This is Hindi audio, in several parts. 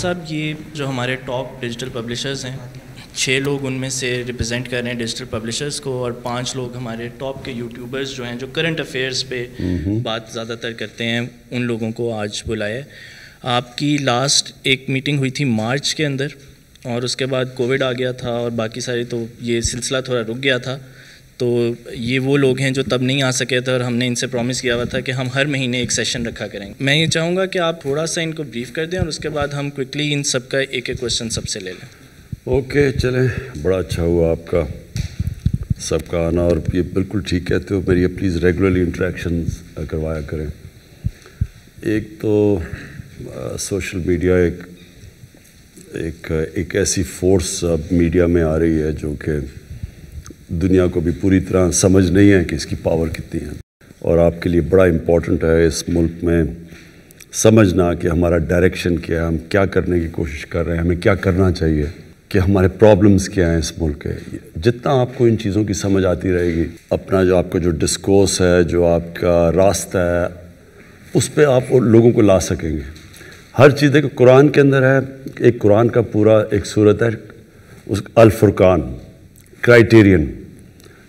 साहब ये जो हमारे टॉप डिजिटल पब्लिशर्स हैं छः लोग उनमें से रिप्रेजेंट कर रहे हैं डिजिटल पब्लिशर्स को और पांच लोग हमारे टॉप के यूट्यूबर्स जो हैं जो करंट अफेयर्स पे बात ज़्यादातर करते हैं उन लोगों को आज बुलाया आपकी लास्ट एक मीटिंग हुई थी मार्च के अंदर और उसके बाद कोविड आ गया था और बाकी सारी तो ये सिलसिला थोड़ा रुक गया था तो ये वो लोग हैं जो तब नहीं आ सके थे और हमने इनसे प्रॉमिस किया हुआ था कि हम हर महीने एक सेशन रखा करेंगे मैं ये चाहूँगा कि आप थोड़ा सा इनको ब्रीफ कर दें और उसके बाद हम क्विकली इन सब का एक एक क्वेश्चन सबसे ले लें ओके चलें बड़ा अच्छा हुआ आपका सबका आना और ये बिल्कुल ठीक कहते हो मेरी प्लीज़ रेगुलरली इंट्रैक्शन करवाया करें एक तो आ, सोशल मीडिया एक एक एक ऐसी फोर्स अब मीडिया में आ रही है जो कि दुनिया को भी पूरी तरह समझ नहीं है कि इसकी पावर कितनी है और आपके लिए बड़ा इम्पोर्टेंट है इस मुल्क में समझना कि हमारा डायरेक्शन क्या है हम क्या करने की कोशिश कर रहे हैं हमें क्या करना चाहिए कि हमारे प्रॉब्लम्स क्या हैं इस मुल्क के जितना आपको इन चीज़ों की समझ आती रहेगी अपना जो आपका जो डिस्कोर्स है जो आपका रास्ता है उस पर आप लोगों को ला सकेंगे हर चीज़ देखो कुरान के अंदर है एक कुरान का पूरा एक सूरत है उस अलफुरकान क्राइटेरियन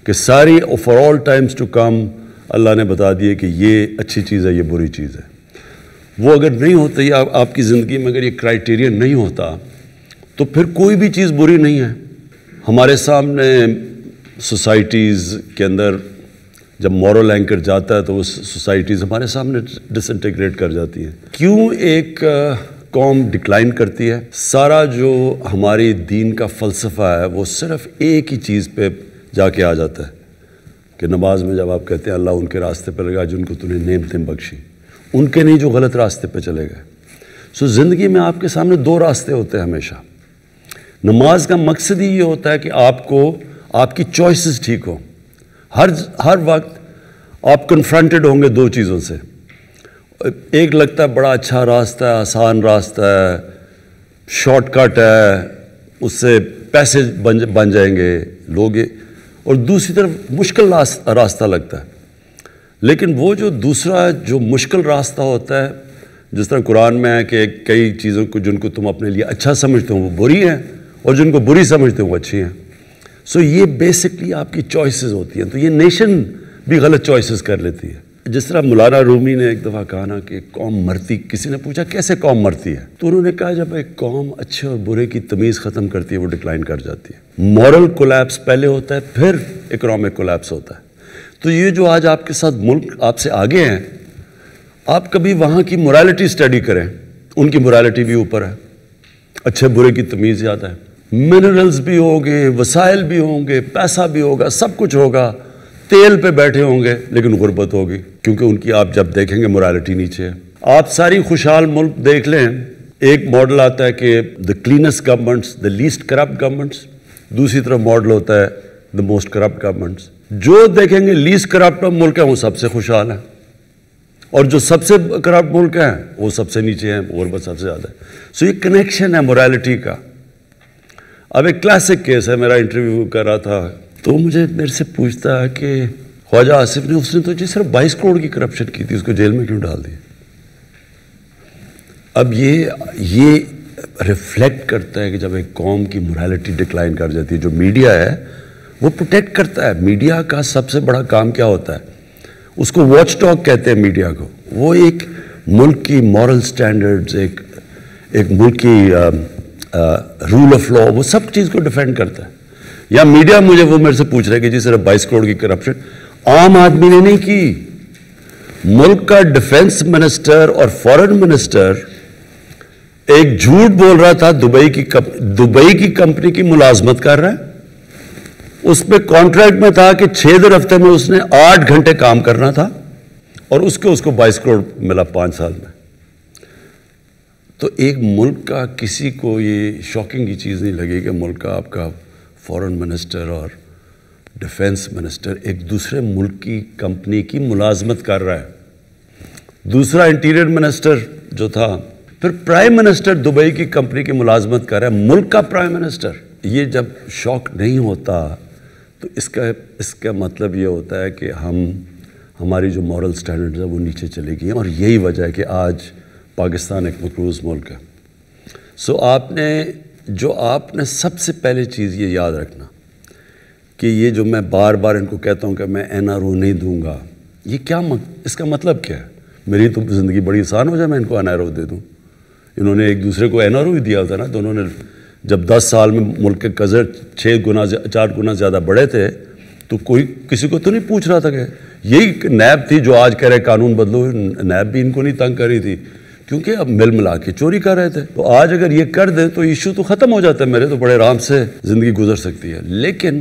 कि सारी for all times to come अल्लाह ने बता दिए कि ये अच्छी चीज़ है ये बुरी चीज़ है वो अगर नहीं होती आप, आपकी ज़िंदगी में अगर ये क्राइटेरिया नहीं होता तो फिर कोई भी चीज़ बुरी नहीं है हमारे सामने सोसाइटीज़ के अंदर जब मॉरल एंकर जाता है तो वो सोसाइटीज़ हमारे सामने डिसइंटीग्रेट कर जाती हैं क्यों एक कॉम डिक्लाइन करती है सारा जो हमारी दीन का फ़लसफ़ा है वो सिर्फ़ एक ही चीज़ पे जाके आ जाता है कि नमाज में जब आप कहते हैं अल्लाह उनके रास्ते पर लगा जिनको तूने नेम तेम बख्शी उनके नहीं जो गलत रास्ते पर चले गए सो ज़िंदगी में आपके सामने दो रास्ते होते हैं हमेशा नमाज का मकसद ही ये होता है कि आपको आपकी चॉइसेस ठीक हो हर हर वक्त आप कन्फ्रंटेड होंगे दो चीज़ों से एक लगता है बड़ा अच्छा रास्ता है आसान रास्ता है शॉर्टकट है उससे पैसे बन बन जाएंगे लोग और दूसरी तरफ मुश्किल रास्ता लगता है लेकिन वो जो दूसरा जो मुश्किल रास्ता होता है जिस तरह कुरान में है कि कई चीज़ों को जिनको तुम अपने लिए अच्छा समझते हो वो बुरी हैं और जिनको बुरी समझते हो वो अच्छी हैं सो so ये बेसिकली आपकी चॉइसेस होती हैं तो ये नेशन भी गलत चॉइसेस कर लेती है जिस तरह मौलाना रूमी ने एक दफ़ा कहा ना कि कौम मरती किसी ने पूछा कैसे कौम मरती है तो उन्होंने कहा जब एक कौम अच्छे और बुरे की तमीज़ ख़त्म करती है वो डिक्लाइन कर जाती है मॉरल कोलैप्स पहले होता है फिर इकनॉमिक कोलैप्स होता है तो ये जो आज आपके साथ मुल्क आपसे आगे हैं आप कभी वहाँ की मोरालिटी स्टडी करें उनकी मोरालिटी भी ऊपर है अच्छे बुरे की तमीज़ ज़्यादा है मिनरल्स भी होंगे वसाइल भी होंगे पैसा भी होगा सब कुछ होगा तेल पे बैठे होंगे लेकिन गुर्बत होगी क्योंकि उनकी आप जब देखेंगे मोरालिटी नीचे है आप सारी खुशहाल मुल्क देख लें एक मॉडल आता है कि the cleanest governments the least corrupt governments दूसरी तरफ मॉडल होता है द मोस्ट करप्ट गवर्नमेंट्स जो देखेंगे लीस्ट करप्ट मुल्क हैं वो सबसे खुशहाल है और जो सबसे करप्ट मुल्क हैं वो सबसे नीचे है गुर्बत सबसे ज़्यादा है सो ये कनेक्शन है मोरालिटी का अब एक क्लासिक केस है मेरा इंटरव्यू कर रहा था तो मुझे मेरे से पूछता है कि ख्वाजा आसिफ ने उसने तो जी सिर्फ बाईस करोड़ की करप्शन की थी उसको जेल में क्यों डाल दिया अब ये ये रिफ्लेक्ट करता है कि जब एक कौम की मोरालिटी डिक्लाइन कर जाती है जो मीडिया है वो प्रोटेक्ट करता है मीडिया का सबसे बड़ा काम क्या होता है उसको वॉच टॉक कहते हैं मीडिया को वो एक मुल्क की मॉरल स्टैंडर्ड्स एक एक मुल्क की रूल ऑफ लॉ वो सब चीज़ को डिफेंड करता है या मीडिया मुझे वो मेरे से पूछ रहा है कि जी सिर्फ बाईस करोड़ की करप्शन आम आदमी ने नहीं की मुल्क का डिफेंस मिनिस्टर और फॉरेन मिनिस्टर एक झूठ बोल रहा था दुबई की दुबई की कंपनी की मुलाजमत कर रहा है उस पर कॉन्ट्रैक्ट में था कि छह दिन हफ्ते में उसने आठ घंटे काम करना था और उसके उसको बाईस करोड़ मिला पांच साल में तो एक मुल्क का किसी को ये शॉकिंग की चीज़ नहीं लगी कि मुल्क का आपका फॉरेन मिनिस्टर और डिफेंस मिनिस्टर एक दूसरे मुल्क की कंपनी की मुलाजमत कर रहा है दूसरा इंटीरियर मिनिस्टर जो था फिर प्राइम मिनिस्टर दुबई की कंपनी की मुलाजमत कर रहा है मुल्क का प्राइम मिनिस्टर ये जब शौक नहीं होता तो इसका इसका मतलब ये होता है कि हम हमारी जो मॉरल स्टैंडर्ड है वो नीचे चले गए और यही वजह है कि आज पाकिस्तान एक मकरूज मुल्क है सो आपने जो आपने सबसे पहले चीज़ ये याद रखना कि ये जो मैं बार बार इनको कहता हूँ कि मैं एन आर ओ नहीं दूँगा ये क्या मत, इसका मतलब क्या है मेरी तो ज़िंदगी बड़ी आसान हो जाए मैं इनको एन आर ओ दे दूँ इन्होंने एक दूसरे को एन आर ओ ही दिया था ना दोनों तो ने जब दस साल में मुल्क के कजर छः गुना चार गुना ज़्यादा बढ़े थे तो कोई किसी को तो नहीं पूछ रहा था कि यही नैब थी जो आज कह रहे कानून बदलो नैब भी इनको नहीं तंग कर रही थी क्योंकि अब मिल मिला के चोरी कर रहे थे तो आज अगर ये कर दें तो इशू तो ख़त्म हो जाता है मेरे तो बड़े आराम से ज़िंदगी गुजर सकती है लेकिन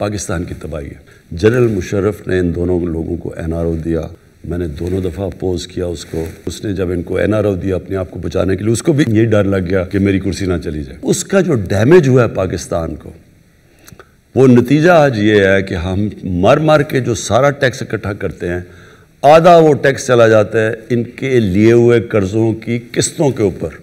पाकिस्तान की तबाही है जनरल मुशरफ ने इन दोनों लोगों को एन दिया मैंने दोनों दफ़ा अपोज किया उसको उसने जब इनको एन दिया अपने आप को बचाने के लिए उसको भी यही डर लग गया कि मेरी कुर्सी ना चली जाए उसका जो डैमेज हुआ है पाकिस्तान को वो नतीजा आज ये है कि हम मर मर के जो सारा टैक्स इकट्ठा करते हैं आधा वो टैक्स चला जाता है इनके लिए हुए कर्ज़ों की किस्तों के ऊपर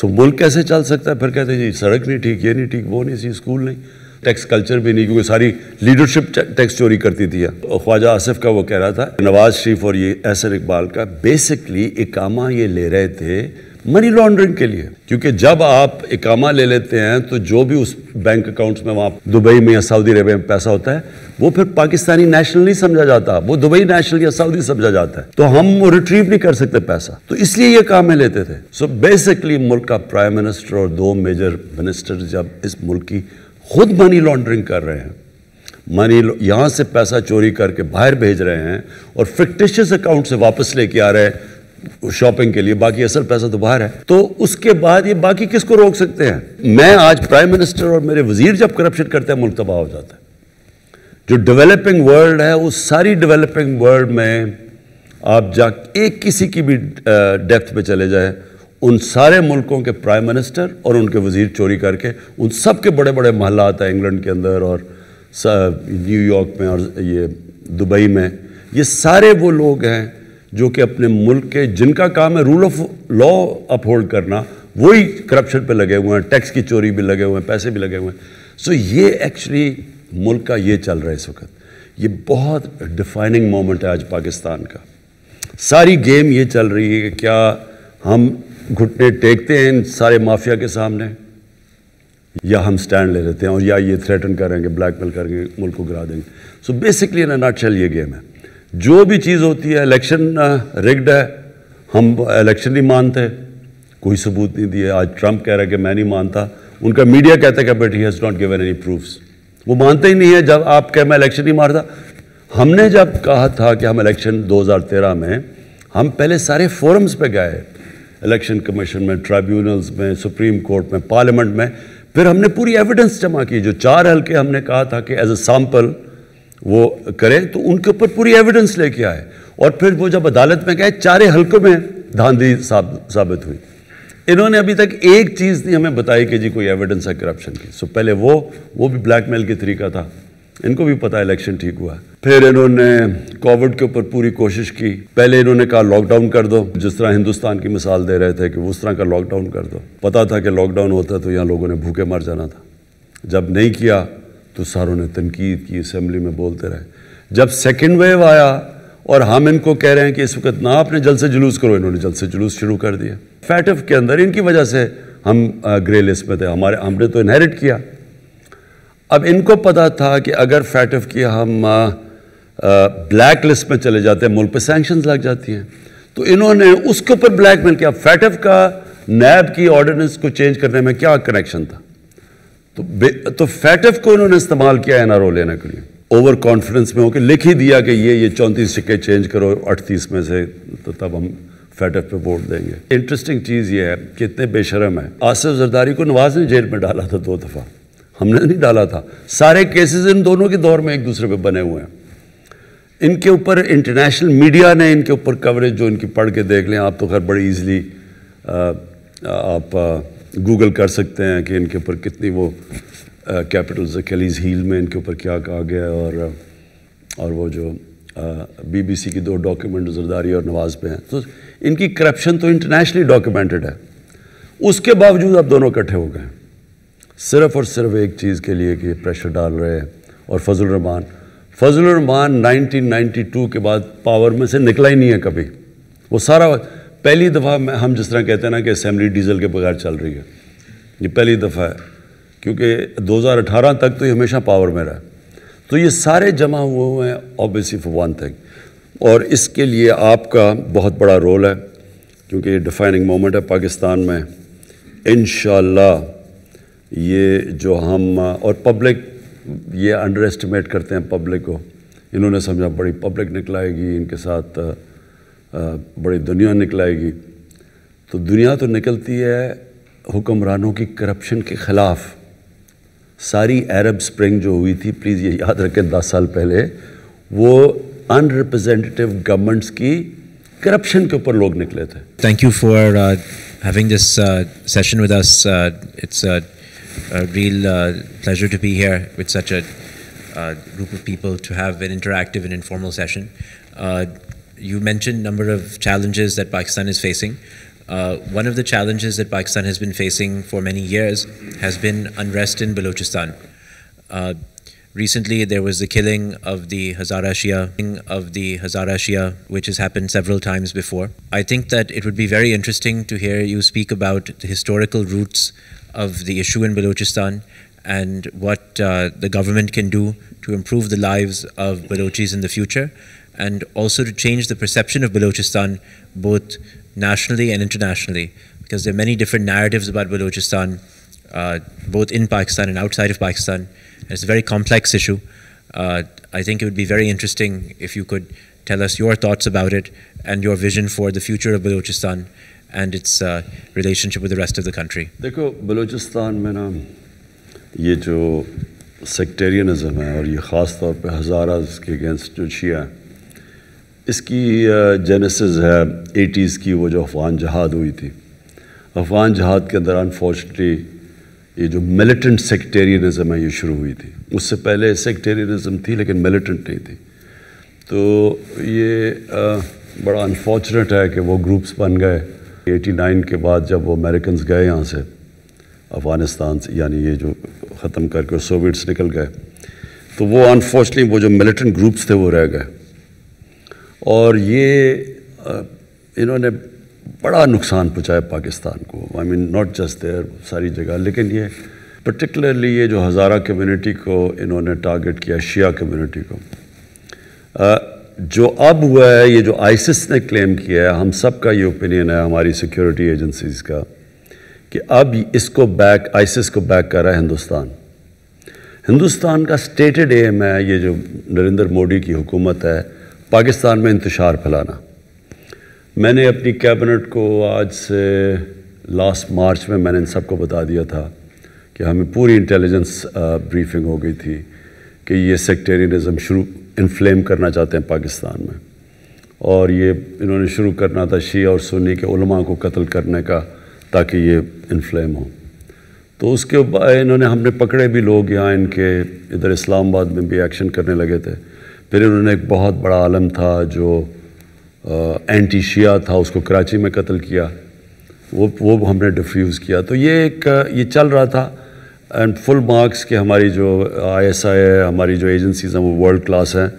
सो मुल्क कैसे चल सकता है फिर कहते हैं जी सड़क नहीं ठीक ये नहीं ठीक वो नहीं सी स्कूल नहीं टैक्स कल्चर भी नहीं क्योंकि सारी लीडरशिप टैक्स चोरी करती थी ख्वाजा आसिफ का वो कह रहा था नवाज शरीफ और ये एहसन इकबाल का बेसिकली इकामा ये ले रहे थे मनी लॉन्ड्रिंग के लिए क्योंकि जब आप इकामा ले लेते हैं तो जो भी उस बैंक अकाउंट्स में वहां दुबई में या सऊदी अरेबिया में पैसा होता है वो फिर पाकिस्तानी नेशनल नहीं समझा जाता वो दुबई नेशनल या सऊदी समझा जाता है तो हम वो रिट्रीव नहीं कर सकते पैसा तो इसलिए ये काम में लेते थे सो बेसिकली मुल्क का प्राइम मिनिस्टर और दो मेजर मिनिस्टर जब इस मुल्क की खुद मनी लॉन्ड्रिंग कर रहे हैं मनी यहां से पैसा चोरी करके बाहर भेज रहे हैं और फिक्टिशियस अकाउंट से वापस लेके आ रहे हैं शॉपिंग के लिए बाकी असल पैसा तो बाहर है तो उसके बाद ये बाकी किसको रोक सकते हैं मैं आज प्राइम मिनिस्टर और मेरे वजीर जब करप्शन करते हैं मुल्क तबाह हो जाता है जो डेवलपिंग वर्ल्ड है उस सारी डेवलपिंग वर्ल्ड में आप जा एक किसी की भी डेप्थ पे चले जाए उन सारे मुल्कों के प्राइम मिनिस्टर और उनके वजीर चोरी करके उन सब के बड़े बड़े महलात हैं इंग्लैंड के अंदर और न्यूयॉर्क में और ये दुबई में ये सारे वो लोग हैं जो कि अपने मुल्क के जिनका काम है रूल ऑफ लॉ अपहोल्ड करना वही करप्शन पे लगे हुए हैं टैक्स की चोरी भी लगे हुए हैं पैसे भी लगे हुए हैं सो so, ये एक्चुअली मुल्क का ये चल रहा है इस वक्त ये बहुत डिफाइनिंग मोमेंट है आज पाकिस्तान का सारी गेम ये चल रही है कि क्या हम घुटने टेकते हैं इन सारे माफिया के सामने या हम स्टैंड ले लेते हैं और या ये थ्रेटन करेंगे ब्लैकमेल करेंगे मुल्क को गिरा देंगे सो बेसिकली इन चल ये गेम है जो भी चीज़ होती है इलेक्शन रिग्ड uh, है हम इलेक्शन uh, नहीं मानते कोई सबूत नहीं दिए आज ट्रंप कह रहा है कि मैं नहीं मानता उनका मीडिया कहता है कि but he has not given any proofs वो मानते ही नहीं है जब आप कह मैं इलेक्शन नहीं मारता हमने जब कहा था कि हम इलेक्शन 2013 में हम पहले सारे फोरम्स पे गए इलेक्शन कमीशन में ट्राइब्यूनल्स में सुप्रीम कोर्ट में पार्लियामेंट में फिर हमने पूरी एविडेंस जमा की जो चार हल्के हमने कहा था कि एज अ सैम्पल वो करें तो उनके ऊपर पूरी एविडेंस लेके आए और फिर वो जब अदालत में गए चारे हल्कों में धांधली साबित हुई इन्होंने अभी तक एक चीज़ नहीं हमें बताई कि जी कोई एविडेंस है करप्शन की सो पहले वो वो भी ब्लैकमेल के तरीका था इनको भी पता इलेक्शन ठीक हुआ फिर इन्होंने कोविड के ऊपर पूरी कोशिश की पहले इन्होंने कहा लॉकडाउन कर दो जिस तरह हिंदुस्तान की मिसाल दे रहे थे कि उस तरह का लॉकडाउन कर दो पता था कि लॉकडाउन होता तो यहाँ लोगों ने भूखे मर जाना था जब नहीं किया तो सारों ने तनकीद की असम्बली में बोलते रहे जब सेकेंड वेव आया और हम इनको कह रहे हैं कि इस वक्त ना आपने से जुलूस करो इन्होंने से जुलूस शुरू कर दिया फैटफ के अंदर इनकी वजह से हम ग्रे लिस्ट में थे हमारे हमने तो इनहेरिट किया अब इनको पता था कि अगर फैटफ की हम आ, आ, ब्लैक लिस्ट में चले जाते हैं मुल्क पर सेंक्शन लग जाती हैं तो इन्होंने उसके ऊपर ब्लैकमेल किया फैटफ का नैब की ऑर्डिनेंस को चेंज करने में क्या कनेक्शन था तो तो फैटफ को उन्होंने इस्तेमाल किया एन आर ओ लेने के लिए ओवर कॉन्फिडेंस में होकर लिख ही दिया कि ये ये चौंतीस सिक्के चेंज करो अड़तीस में से तो तब हम फैटफ पे वोट देंगे इंटरेस्टिंग चीज़ ये है कि इतने बेशरम है आसिफ जरदारी को नवाज ने जेल में डाला था दो दफ़ा हमने नहीं डाला था सारे केसेस इन दोनों के दौर में एक दूसरे पे बने हुए हैं इनके ऊपर इंटरनेशनल मीडिया ने इनके ऊपर कवरेज जो इनकी पढ़ के देख लें आप तो खैर बड़ी ईजिली आप आ, गूगल कर सकते हैं कि इनके ऊपर कितनी वो कैपिटल कैलीज हील में इनके ऊपर क्या कहा गया और और वो जो बीबीसी की दो डॉक्यूमेंट जरदारी और नवाज़ पे हैं तो इनकी करप्शन तो इंटरनेशनली डॉक्यूमेंटेड है उसके बावजूद आप दोनों इकट्ठे हो गए सिर्फ और सिर्फ एक चीज़ के लिए कि प्रेशर डाल रहे हैं और फजल रहमान फजल रहमान 1992 के बाद पावर में से निकला ही नहीं है कभी वो सारा पहली दफ़ा हम जिस तरह कहते हैं ना कि असम्बली डीजल के बगैर चल रही है ये पहली दफ़ा है क्योंकि 2018 तक तो ये हमेशा पावर में रहा तो ये सारे जमा हुए हुए हैं ऑबियसली फॉर वन थिंग और इसके लिए आपका बहुत बड़ा रोल है क्योंकि ये डिफाइनिंग मोमेंट है पाकिस्तान में इन ये जो हम और पब्लिक ये अंडर एस्टिमेट करते हैं पब्लिक को इन्होंने समझा बड़ी पब्लिक निकलाएगी इनके साथ बड़ी दुनिया निकलाएगी तो दुनिया तो निकलती है हुक्मरानों की करप्शन के खिलाफ सारी अरब स्प्रिंग जो हुई थी प्लीज़ ये याद रखें दस साल पहले वो अनरिप्रजेंटेटिव गवर्नमेंट्स की करप्शन के ऊपर लोग निकले थे thank you for having this session with us it's real pleasure to be here with such a group of people to have an interactive and informal session you mentioned number of challenges that Pakistan is facing. Uh, one of the challenges that Pakistan has been facing for many years has been unrest in Balochistan. Uh, recently, there was the killing of the Hazara Shia, of the Hazara Shia, which has happened several times before. I think that it would be very interesting to hear you speak about the historical roots of the issue in Balochistan and what uh, the government can do to improve the lives of Balochis in the future and also to change the perception of Balochistan both nationally and internationally because there are many different narratives about Balochistan uh, both in Pakistan and outside of Pakistan. And it's a very complex issue. Uh, I think it would be very interesting if you could tell us your thoughts about it and your vision for the future of Balochistan and its uh, relationship with the rest of the country. देखो Balochistan में ना ये जो सेक्टेरियनिज्म है और ये ख़ास तौर पे के जो इसकी जेनेसिस है एटीज़ की वो जो अफ़गान जहाद हुई थी अफ़गान जहाद के अंदर अनफॉर्चुनेटली ये जो मिलिटेंट सेक्टेरियनिज़म है ये शुरू हुई थी उससे पहले सेक्टेरियनिज़म थी लेकिन मिलिटेंट नहीं थी तो ये आ, बड़ा अनफॉर्चुनेट है कि वो ग्रुप्स बन गए 89 के बाद जब वो अमेरिकन गए यहाँ से अफ़गानिस्तान से यानी ये जो ख़त्म करके सोवियट्स निकल गए तो वो अनफॉर्चुनेटली वो जो मिलिटेंट ग्रुप्स थे वो रह गए और ये इन्होंने बड़ा नुकसान पहुँचाया पाकिस्तान को I mean not just there सारी जगह लेकिन ये पर्टिकुलरली ये जो हज़ारा कम्युनिटी को इन्होंने टारगेट किया शिया कम्युनिटी को आ, जो अब हुआ है ये जो आइसिस ने क्लेम किया है हम सब का ये ओपिनियन है हमारी सिक्योरिटी एजेंसीज का कि अब इसको बैक आइसिस को बैक कर रहा है हिंदुस्तान हिंदुस्तान का स्टेटेड एम है ये जो नरेंद्र मोदी की हुकूमत है पाकिस्तान में इंतशार फैलाना मैंने अपनी कैबिनेट को आज से लास्ट मार्च में मैंने इन सबको बता दिया था कि हमें पूरी इंटेलिजेंस ब्रीफिंग हो गई थी कि ये सेक्टेरियनिज़म शुरू इन्फ्लेम करना चाहते हैं पाकिस्तान में और ये इन्होंने शुरू करना था शी और सुन्नी के उलमा को कत्ल करने का ताकि ये इन्फ्लेम हो तो उसके बाद इन्होंने हमने पकड़े भी लोग यहाँ इनके इधर इस्लामाबाद में भी एक्शन करने लगे थे फिर इन्होंने एक बहुत बड़ा आलम था जो एंटी शिया था उसको कराची में कत्ल किया वो वो हमने डिफ्यूज़ किया तो ये एक ये चल रहा था एंड फुल मार्क्स के हमारी जो आई एस आई है हमारी जो एजेंसीज़ हैं वो वर्ल्ड क्लास हैं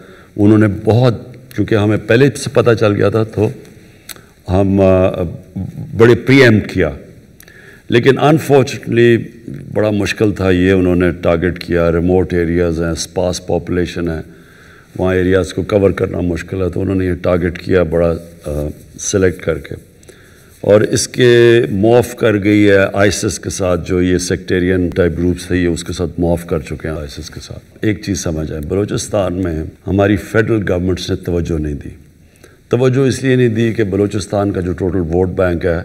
उन्होंने बहुत क्योंकि हमें पहले से पता चल गया था तो हम बड़े प्रीएम किया लेकिन अनफॉर्चुनेटली बड़ा मुश्किल था ये उन्होंने टारगेट किया रिमोट एरियाज़ हैं स्पास पॉपुलेशन है वहाँ एरियाज़ को कवर करना मुश्किल है तो उन्होंने ये टारगेट किया बड़ा सिलेक्ट करके और इसके मुआफ़ कर गई है आइसिस के साथ जो ये सेक्टेरियन टाइप ग्रुप्स है ये उसके साथ मॉफ कर चुके हैं आइसिस के साथ एक चीज़ समझ आए बलूचिस्तान में हमारी फेडरल गवर्नमेंट्स ने तवज्जो नहीं दी तवज्जो इसलिए नहीं दी कि बलूचिस्तान का जो टोटल वोट बैंक है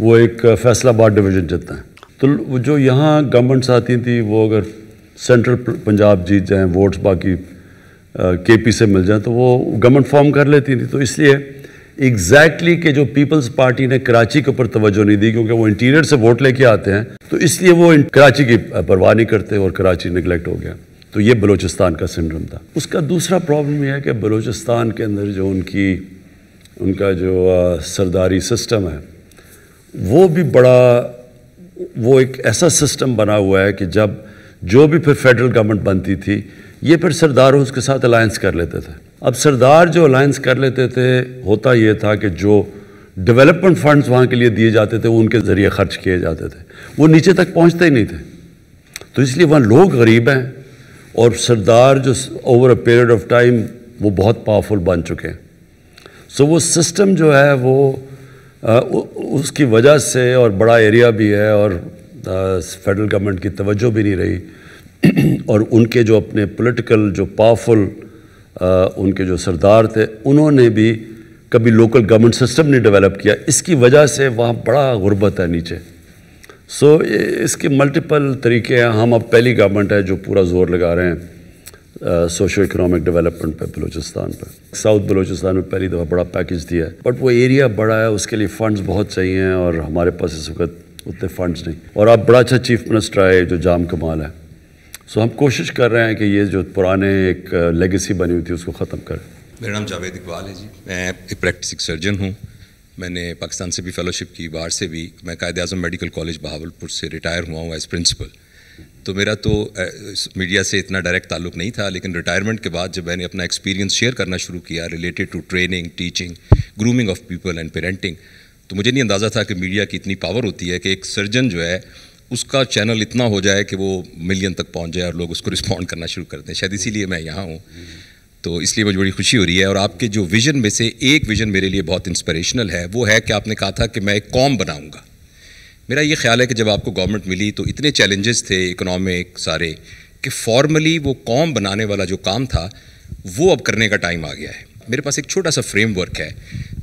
वो एक फैसलाबाद डिवीजन जितना है तो जो यहाँ गवर्नमेंट्स आती थी वो अगर सेंट्रल पंजाब जीत जाएँ वोट्स बाकी के पी से मिल जाए तो वो गवर्नमेंट फॉर्म कर लेती थी तो इसलिए एग्जैक्टली exactly के जो पीपल्स पार्टी ने कराची के ऊपर तवज्जो नहीं दी क्योंकि वो इंटीरियर से वोट लेके आते हैं तो इसलिए वो कराची की परवाह नहीं करते और कराची निगलेक्ट हो गया तो ये बलूचिस्तान का सिंड्रम था उसका दूसरा प्रॉब्लम यह है कि बलूचिस्तान के अंदर जो उनकी उनका जो सरदारी सिस्टम है वो भी बड़ा वो एक ऐसा सिस्टम बना हुआ है कि जब जो भी फिर फेडरल गवर्नमेंट बनती थी ये फिर सरदार उसके साथ अलायंस कर लेते थे अब सरदार जो अलायंस कर लेते थे होता ये था कि जो डेवलपमेंट फंड्स वहाँ के लिए दिए जाते थे वो उनके ज़रिए खर्च किए जाते थे वो नीचे तक पहुँचते ही नहीं थे तो इसलिए वहाँ लोग गरीब हैं और सरदार जो over a period of time वो बहुत पावरफुल बन चुके हैं सो वो सिस्टम जो है वो आ, उसकी वजह से और बड़ा एरिया भी है और फेडरल गवर्नमेंट की तवज्जो भी नहीं रही और उनके जो अपने पॉलिटिकल जो पावरफुल उनके जो सरदार थे उन्होंने भी कभी लोकल गवर्नमेंट सिस्टम नहीं डेवलप किया इसकी वजह से वहाँ बड़ा गुर्बत है नीचे सो so, इसके मल्टीपल तरीके हैं हम अब पहली गवर्नमेंट है जो पूरा जोर लगा रहे हैं सोशो इकोनॉमिक डेवलपमेंट पे बलूचिस्तान पे साउथ बलूचिस्तान में पहली दफ़ा बड़ा पैकेज दिया है बट वो एरिया बड़ा है उसके लिए फंड्स बहुत चाहिए और हमारे पास इस वक्त उतने फंड्स नहीं और अब बड़ा अच्छा चीफ मिनिस्टर आए जो जाम कमाल है सो हम कोशिश कर रहे हैं कि ये जो पुराने एक लेगेसी बनी हुई थी उसको ख़त्म करें मेरा नाम जावेद इकबाल है जी मैं एक प्रैक्टिसिंग सर्जन हूँ मैंने पाकिस्तान से भी फेलोशिप की बाहर से भी मैं कायद अजम मेडिकल कॉलेज बहावलपुर से रिटायर हुआ हूँ एज़ प्रिंसिपल तो मेरा तो मीडिया से इतना डायरेक्ट ताल्लुक नहीं था लेकिन रिटायरमेंट के बाद जब मैंने अपना एक्सपीरियंस शेयर करना शुरू किया related to training teaching grooming of people and parenting तो मुझे नहीं अंदाज़ा था कि मीडिया की इतनी पावर होती है कि एक सर्जन जो है उसका चैनल इतना हो जाए कि वो मिलियन तक पहुंच जाए और लोग उसको रिस्पॉन्ड करना शुरू कर दें शायद इसीलिए मैं यहाँ हूँ तो इसलिए मुझे बड़ी खुशी हो रही है और आपके जो विज़न में से एक विज़न मेरे लिए बहुत इंस्परेशनल है वो है कि आपने कहा था कि मैं एक कॉम बनाऊँगा मेरा ये ख्याल है कि जब आपको गवर्नमेंट मिली तो इतने चैलेंजेस थे इकोनॉमिक सारे कि फॉर्मली वो कॉम बनाने वाला जो काम था वो अब करने का टाइम आ गया है मेरे पास एक छोटा सा फ्रेमवर्क है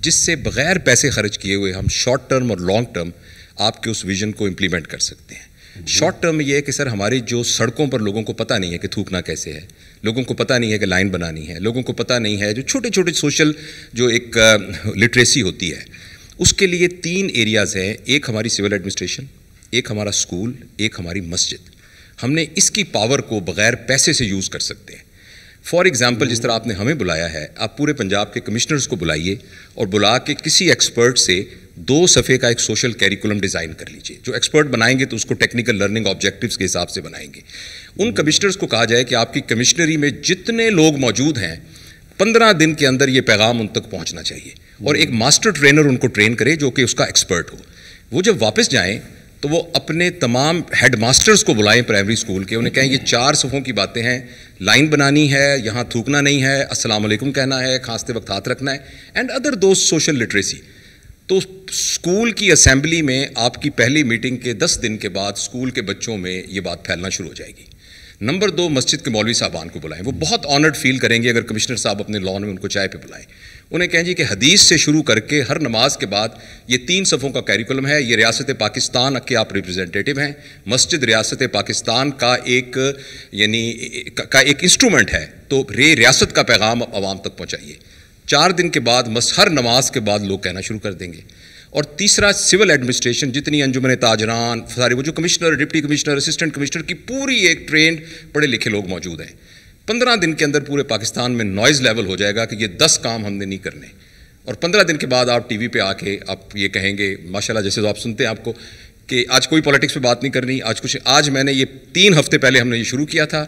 जिससे बगैर पैसे खर्च किए हुए हम शॉर्ट टर्म और लॉन्ग टर्म आपके उस विजन को इम्प्लीमेंट कर सकते हैं शॉर्ट टर्म में ये है कि सर हमारी जो सड़कों पर लोगों को पता नहीं है कि थूकना कैसे है लोगों को पता नहीं है कि लाइन बनानी है लोगों को पता नहीं है जो छोटे छोटे सोशल जो एक लिटरेसी होती है उसके लिए तीन एरियाज़ हैं एक हमारी सिविल एडमिनिस्ट्रेशन एक हमारा स्कूल एक हमारी मस्जिद हमने इसकी पावर को बगैर पैसे से यूज़ कर सकते हैं फॉर एग्ज़ाम्पल जिस तरह आपने हमें बुलाया है आप पूरे पंजाब के कमिश्नर्स को बुलाइए और बुला के किसी एक्सपर्ट से दो सफ़े का एक सोशल कैरिकुलम डिज़ाइन कर लीजिए जो एक्सपर्ट बनाएंगे तो उसको टेक्निकल लर्निंग ऑब्जेक्टिव्स के हिसाब से बनाएंगे उन कमिश्नर्स को कहा जाए कि आपकी कमिश्नरी में जितने लोग मौजूद हैं पंद्रह दिन के अंदर ये पैगाम उन तक पहुँचना चाहिए और एक मास्टर ट्रेनर उनको ट्रेन करे जो कि उसका एक्सपर्ट हो वो जब वापस जाएँ तो वो अपने तमाम हेडमास्टर्स को बुलाएं प्राइमरी स्कूल के उन्हें कहें ये चार सफ़ों की बातें हैं लाइन बनानी है यहाँ थूकना नहीं है अस्सलाम वालेकुम कहना है खांसते वक्त हाथ रखना है एंड अदर दो सोशल लिटरेसी तो स्कूल की असम्बली में आपकी पहली मीटिंग के दस दिन के बाद स्कूल के बच्चों में ये बात फैलना शुरू हो जाएगी नंबर दो मस्जिद के मौलवी साहबान को बुलाएं वो बहुत ऑनर्ड फील करेंगे अगर कमिश्नर साहब अपने लॉन में उनको चाय पे बुलाएं उन्हें कहें जी कि हदीस से शुरू करके हर नमाज के बाद ये तीन सफ़ों का कैरिकुलम है ये रियासत पाकिस्तान के आप रिप्रेजेंटेटिव हैं मस्जिद रियासत पाकिस्तान का एक यानी का एक इंस्ट्रूमेंट है तो रे रियासत का पैगाम आवाम तक पहुँचाइए चार दिन के बाद मस हर नमाज के बाद लोग कहना शुरू कर देंगे और तीसरा सिविल एडमिनिस्ट्रेशन जितनी अंजुमन ताजरान सारे वो जो commissioner deputy commissioner assistant commissioner की पूरी एक ट्रेंड पढ़े लिखे लोग मौजूद हैं पंद्रह दिन के अंदर पूरे पाकिस्तान में नॉइज़ लेवल हो जाएगा कि ये दस काम हमने नहीं करने और पंद्रह दिन के बाद आप वी पर आके आप ये कहेंगे माशाल्लाह जैसे तो आप सुनते हैं आपको कि आज कोई पॉलिटिक्स पे बात नहीं करनी आज कुछ आज मैंने ये तीन हफ्ते पहले हमने ये शुरू किया था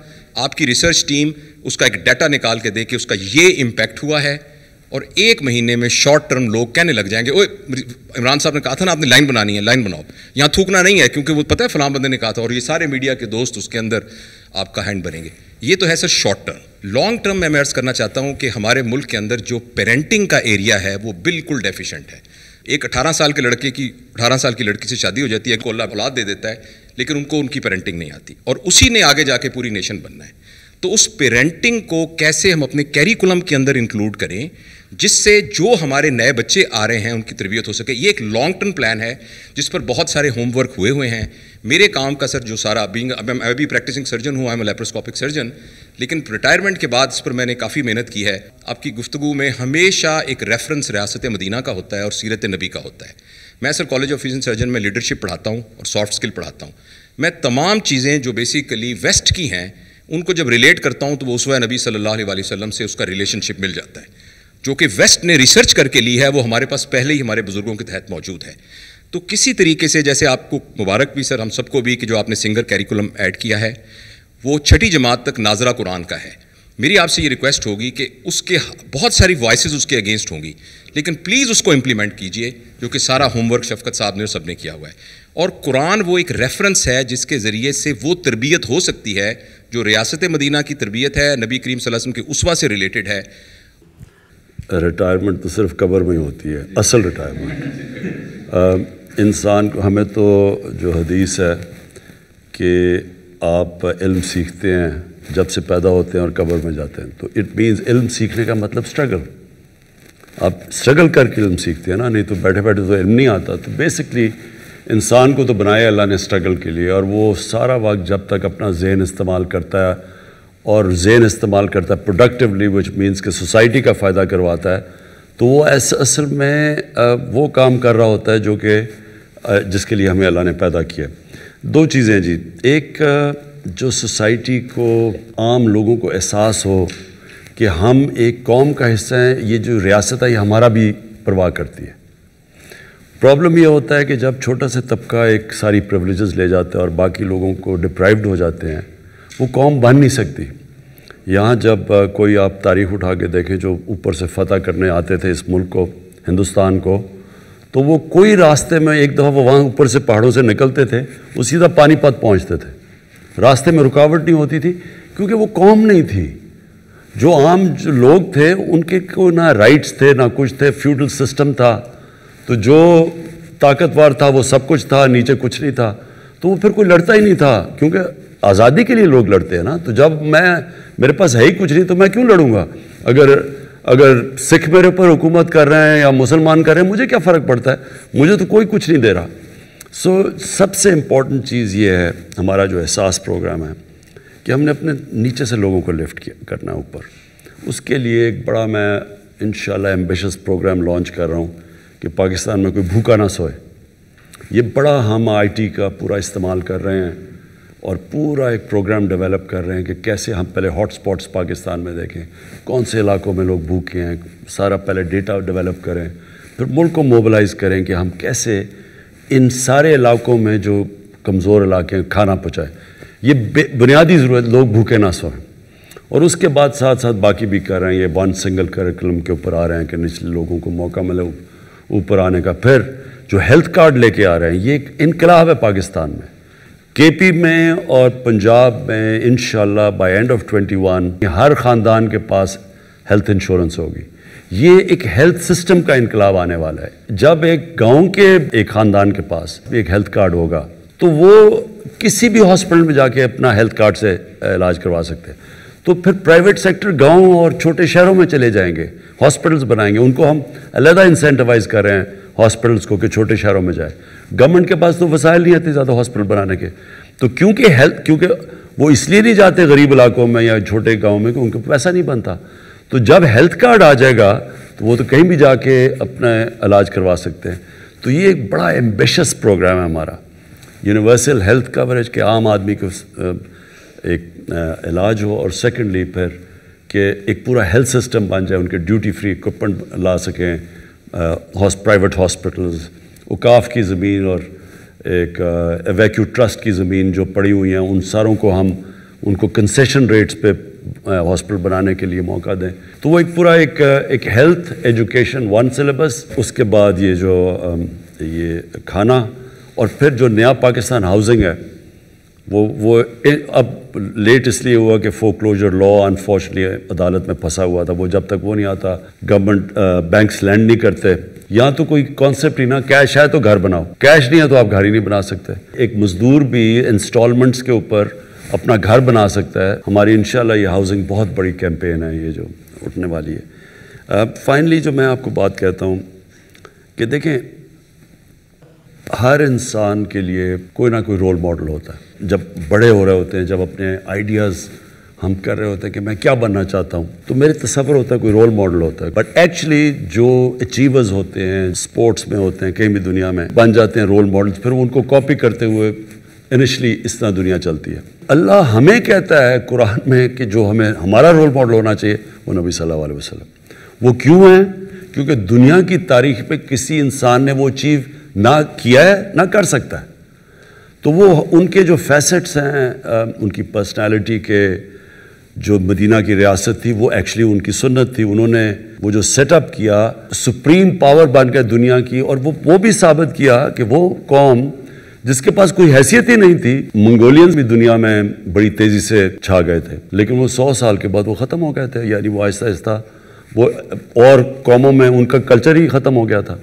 आपकी रिसर्च टीम उसका एक डाटा निकाल के दे कि उसका ये इम्पैक्ट हुआ है और एक महीने में शॉर्ट टर्म लोग कहने लग जाएंगे ओए इमरान साहब ने कहा था ना आपने लाइन बनानी है लाइन बनाओ यहाँ थूकना नहीं है क्योंकि वो पता है फलाम बंदे ने कहा था और ये सारे मीडिया के दोस्त उसके अंदर आपका हैंड बनेंगे ये तो है sir short term long term मैं मैर्स करना चाहता हूँ कि हमारे मुल्क के अंदर जो पेरेंटिंग का एरिया है वो बिल्कुल डेफिशेंट है एक 18 साल के लड़के की 18 साल की लड़की से शादी हो जाती है को अल्लाह औलाद दे देता है लेकिन उनको उनकी पेरेंटिंग नहीं आती और उसी ने आगे जाके पूरी नेशन बनना है तो उस पेरेंटिंग को कैसे हम अपने कैरिकुलम के अंदर इंक्लूड करें जिससे जो हमारे नए बच्चे आ रहे हैं उनकी तरबियत हो सके ये एक लॉन्ग टर्म प्लान है जिस पर बहुत सारे होमवर्क हुए हुए हैं मेरे काम का सर जो सारा बींग मैं भी प्रैक्टिसिंग सर्जन हूँ आई एम लेप्रोस्कोपिक सर्जन लेकिन रिटायरमेंट के बाद इस पर मैंने काफ़ी मेहनत की है आपकी गुफ्तु में हमेशा एक रेफरेंस रियासत मदीना का होता है और सीरत नबी का होता है मैं sir college of physician surgeon में लीडरशिप पढ़ाता हूँ और सॉफ्ट स्किल पढ़ाता हूँ मैं तमाम चीज़ें जो बेसिकली वेस्ट की हैं उनको जब रिलेट करता हूँ तो वो उसवा नबी सल्लल्लाहु अलैहि वसल्लम से उसका रिलेशनशिप मिल जाता है जो कि वेस्ट ने रिसर्च करके ली है वो हमारे पास पहले ही हमारे बुज़ुर्गों के तहत मौजूद है तो किसी तरीके से जैसे आपको मुबारक भी सर हम सबको भी कि जो आपने सिंगर कैरिकुलम ऐड किया है वो छठी जमात तक नाजरा कुरान का है मेरी आपसे ये रिक्वेस्ट होगी कि उसके बहुत सारी वॉइस उसके अगेंस्ट होंगी लेकिन प्लीज़ उसको इम्प्लीमेंट कीजिए जो कि सारा होमवर्क शफकत साहब ने और सब ने किया हुआ है और कुरान वो एक रेफरेंस है जिसके ज़रिए से वो तरबियत हो सकती है जो रियासत मदीना की तरबियत है नबी करीम वसम के उसवा से रिलेटेड है रिटायरमेंट तो सिर्फ कबर में ही होती है असल रिटायरमेंट इंसान को हमें तो जो हदीस है कि आप इल्म सीखते हैं जब से पैदा होते हैं और कब्र में जाते हैं तो इट मीन्स इल्म सीखने का मतलब स्ट्रगल आप स्ट्रगल करके इल्म सीखते हैं ना नहीं तो बैठे बैठे तो इल्म नहीं आता तो बेसिकली इंसान को तो बनाया अल्लाह ने स्ट्रगल के लिए और वो सारा वक्त जब तक अपना जेन इस्तेमाल करता है और जेन इस्तेमाल करता है प्रोडक्टिवली विच मीन्स कि सोसाइटी का फ़ायदा करवाता है तो वो ऐसा असल में वो काम कर रहा होता है जो कि जिसके लिए हमें अल्लाह ने पैदा किया दो चीज़ें जी एक जो सोसाइटी को आम लोगों को एहसास हो कि हम एक कौम का हिस्सा हैं ये जो रियासत है ये हमारा भी परवाह करती है प्रॉब्लम यह होता है कि जब छोटा सा तबका एक सारी प्रिवलेजेस ले जाते हैं और बाकी लोगों को डिप्राइव्ड हो जाते हैं वो कौम बन नहीं सकती यहाँ जब कोई आप तारीख उठा के देखें जो ऊपर से फतह करने आते थे इस मुल्क को हिंदुस्तान को तो वो कोई रास्ते में एक दफ़ा वो वहाँ ऊपर से पहाड़ों से निकलते थे वो सीधा पानीपत पहुँचते थे रास्ते में रुकावट नहीं होती थी क्योंकि वो कौम नहीं थी जो आम जो लोग थे उनके को ना राइट्स थे ना कुछ थे फ्यूडल सिस्टम था तो जो ताकतवर था वो सब कुछ था नीचे कुछ नहीं था तो वो फिर कोई लड़ता ही नहीं था क्योंकि आज़ादी के लिए लोग लड़ते हैं ना तो जब मैं मेरे पास है ही कुछ नहीं तो मैं क्यों लड़ूंगा अगर अगर सिख मेरे ऊपर हुकूमत कर रहे हैं या मुसलमान कर रहे हैं मुझे क्या फ़र्क पड़ता है मुझे तो कोई कुछ नहीं दे रहा सो so, सबसे इम्पॉर्टेंट चीज़ ये है हमारा जो एहसास प्रोग्राम है कि हमने अपने नीचे से लोगों को लिफ्ट करना है ऊपर उसके लिए एक बड़ा मैं इन एम्बिशस प्रोग्राम लॉन्च कर रहा हूँ कि पाकिस्तान में कोई भूखा ना सोए ये बड़ा हम आईटी का पूरा इस्तेमाल कर रहे हैं और पूरा एक प्रोग्राम डेवलप कर रहे हैं कि कैसे हम पहले हॉटस्पॉट्स पाकिस्तान में देखें कौन से इलाकों में लोग भूखे हैं सारा पहले डेटा डेवलप करें फिर मुल्क को मोबलाइज़ करें कि हम कैसे इन सारे इलाकों में जो कमज़ोर इलाके हैं खाना पहुँचाएँ ये बुनियादी ज़रूरत लोग भूखे ना सोएं और उसके बाद साथ साथ बाकी भी कर रहे हैं ये वन सिंगल करिकुलम के ऊपर आ रहे हैं कि निचले लोगों को मौका मिले ऊपर आने का फिर जो हेल्थ कार्ड लेके आ रहे हैं ये एक इनकलाब है पाकिस्तान में केपी में और पंजाब में इन बाय एंड ऑफ 21 हर ख़ानदान के पास हेल्थ इंश्योरेंस होगी ये एक हेल्थ सिस्टम का इनकलाब आने वाला है जब एक गांव के एक ख़ानदान के पास एक हेल्थ कार्ड होगा तो वो किसी भी हॉस्पिटल में जाके अपना हेल्थ कार्ड से इलाज करवा सकते हैं तो फिर प्राइवेट सेक्टर गांव और छोटे शहरों में चले जाएंगे हॉस्पिटल्स बनाएंगे उनको हम अलहदा इंसेंटिवाइज़ कर रहे हैं हॉस्पिटल्स को कि छोटे शहरों में जाए गवर्नमेंट के पास तो वसायल नहीं आते ज़्यादा हॉस्पिटल बनाने के तो क्योंकि हेल्थ क्योंकि वो इसलिए नहीं जाते गरीब इलाकों में या छोटे गाँव में कि उनको पैसा नहीं बनता तो जब हेल्थ कार्ड आ जाएगा तो वो तो कहीं भी जाके अपना इलाज करवा सकते हैं तो ये एक बड़ा एम्बिशस प्रोग्राम है हमारा यूनिवर्सल हेल्थ कवरेज के आम आदमी को एक इलाज हो और सेकेंडली फिर कि एक पूरा हेल्थ सिस्टम बन जाए उनके ड्यूटी फ्री इक्वमेंट ला सकें प्राइवेट हॉस्पिटल्स उकाफ की ज़मीन और एक एवेक्यू ट्रस्ट की ज़मीन जो पड़ी हुई हैं उन सारों को हम उनको कंसेशन रेट्स पे हॉस्पिटल बनाने के लिए मौका दें तो वो एक पूरा एक एक हेल्थ एजुकेशन वन सिलेबस उसके बाद ये जो ये खाना और फिर जो नया पाकिस्तान हाउसिंग है वो वो अब लेट इसलिए हुआ कि फो क्लोजर लॉ अनफॉर्चुनेटली अदालत में फंसा हुआ था वो जब तक वो नहीं आता गवर्नमेंट बैंक्स लैंड नहीं करते या तो कोई कॉन्सेप्ट ही ना कैश है तो घर बनाओ कैश नहीं है तो आप घर ही नहीं बना सकते एक मजदूर भी इंस्टॉलमेंट्स के ऊपर अपना घर बना सकता है हमारी इन ये हाउसिंग बहुत बड़ी कैंपेन है ये जो उठने वाली है फाइनली uh, जो मैं आपको बात कहता हूँ कि देखें हर इंसान के लिए कोई ना कोई रोल मॉडल होता है जब बड़े हो रहे होते हैं जब अपने आइडियाज़ हम कर रहे होते हैं कि मैं क्या बनना चाहता हूँ तो मेरे तस्वर होता है कोई रोल मॉडल होता है बट एक्चुअली जो अचीवर्स होते हैं स्पोर्ट्स में होते हैं कहीं भी दुनिया में बन जाते हैं रोल मॉडल फिर उनको कॉपी करते हुए इनिशली इस तरह दुनिया चलती है अल्लाह हमें कहता है कुरान में कि जो हमें हमारा रोल मॉडल होना चाहिए वो नबी सल वसलम वो क्यों है क्योंकि दुनिया की तारीख पर किसी इंसान ने वो अचीव ना किया है ना कर सकता है तो वो उनके जो फैसेट्स हैं उनकी पर्सनालिटी के जो मदीना की रियासत थी वो एक्चुअली उनकी सुन्नत थी उन्होंने वो जो सेटअप किया सुप्रीम पावर बन गए दुनिया की और वो वो भी साबित किया कि वो कौम जिसके पास कोई हैसियत ही नहीं थी मंगोलियंस भी दुनिया में बड़ी तेज़ी से छा गए थे लेकिन वो सौ साल के बाद वो ख़त्म हो गए थे यानी वो आहिस्ता आहिस्ता वो और कौमों में उनका कल्चर ही ख़त्म हो गया था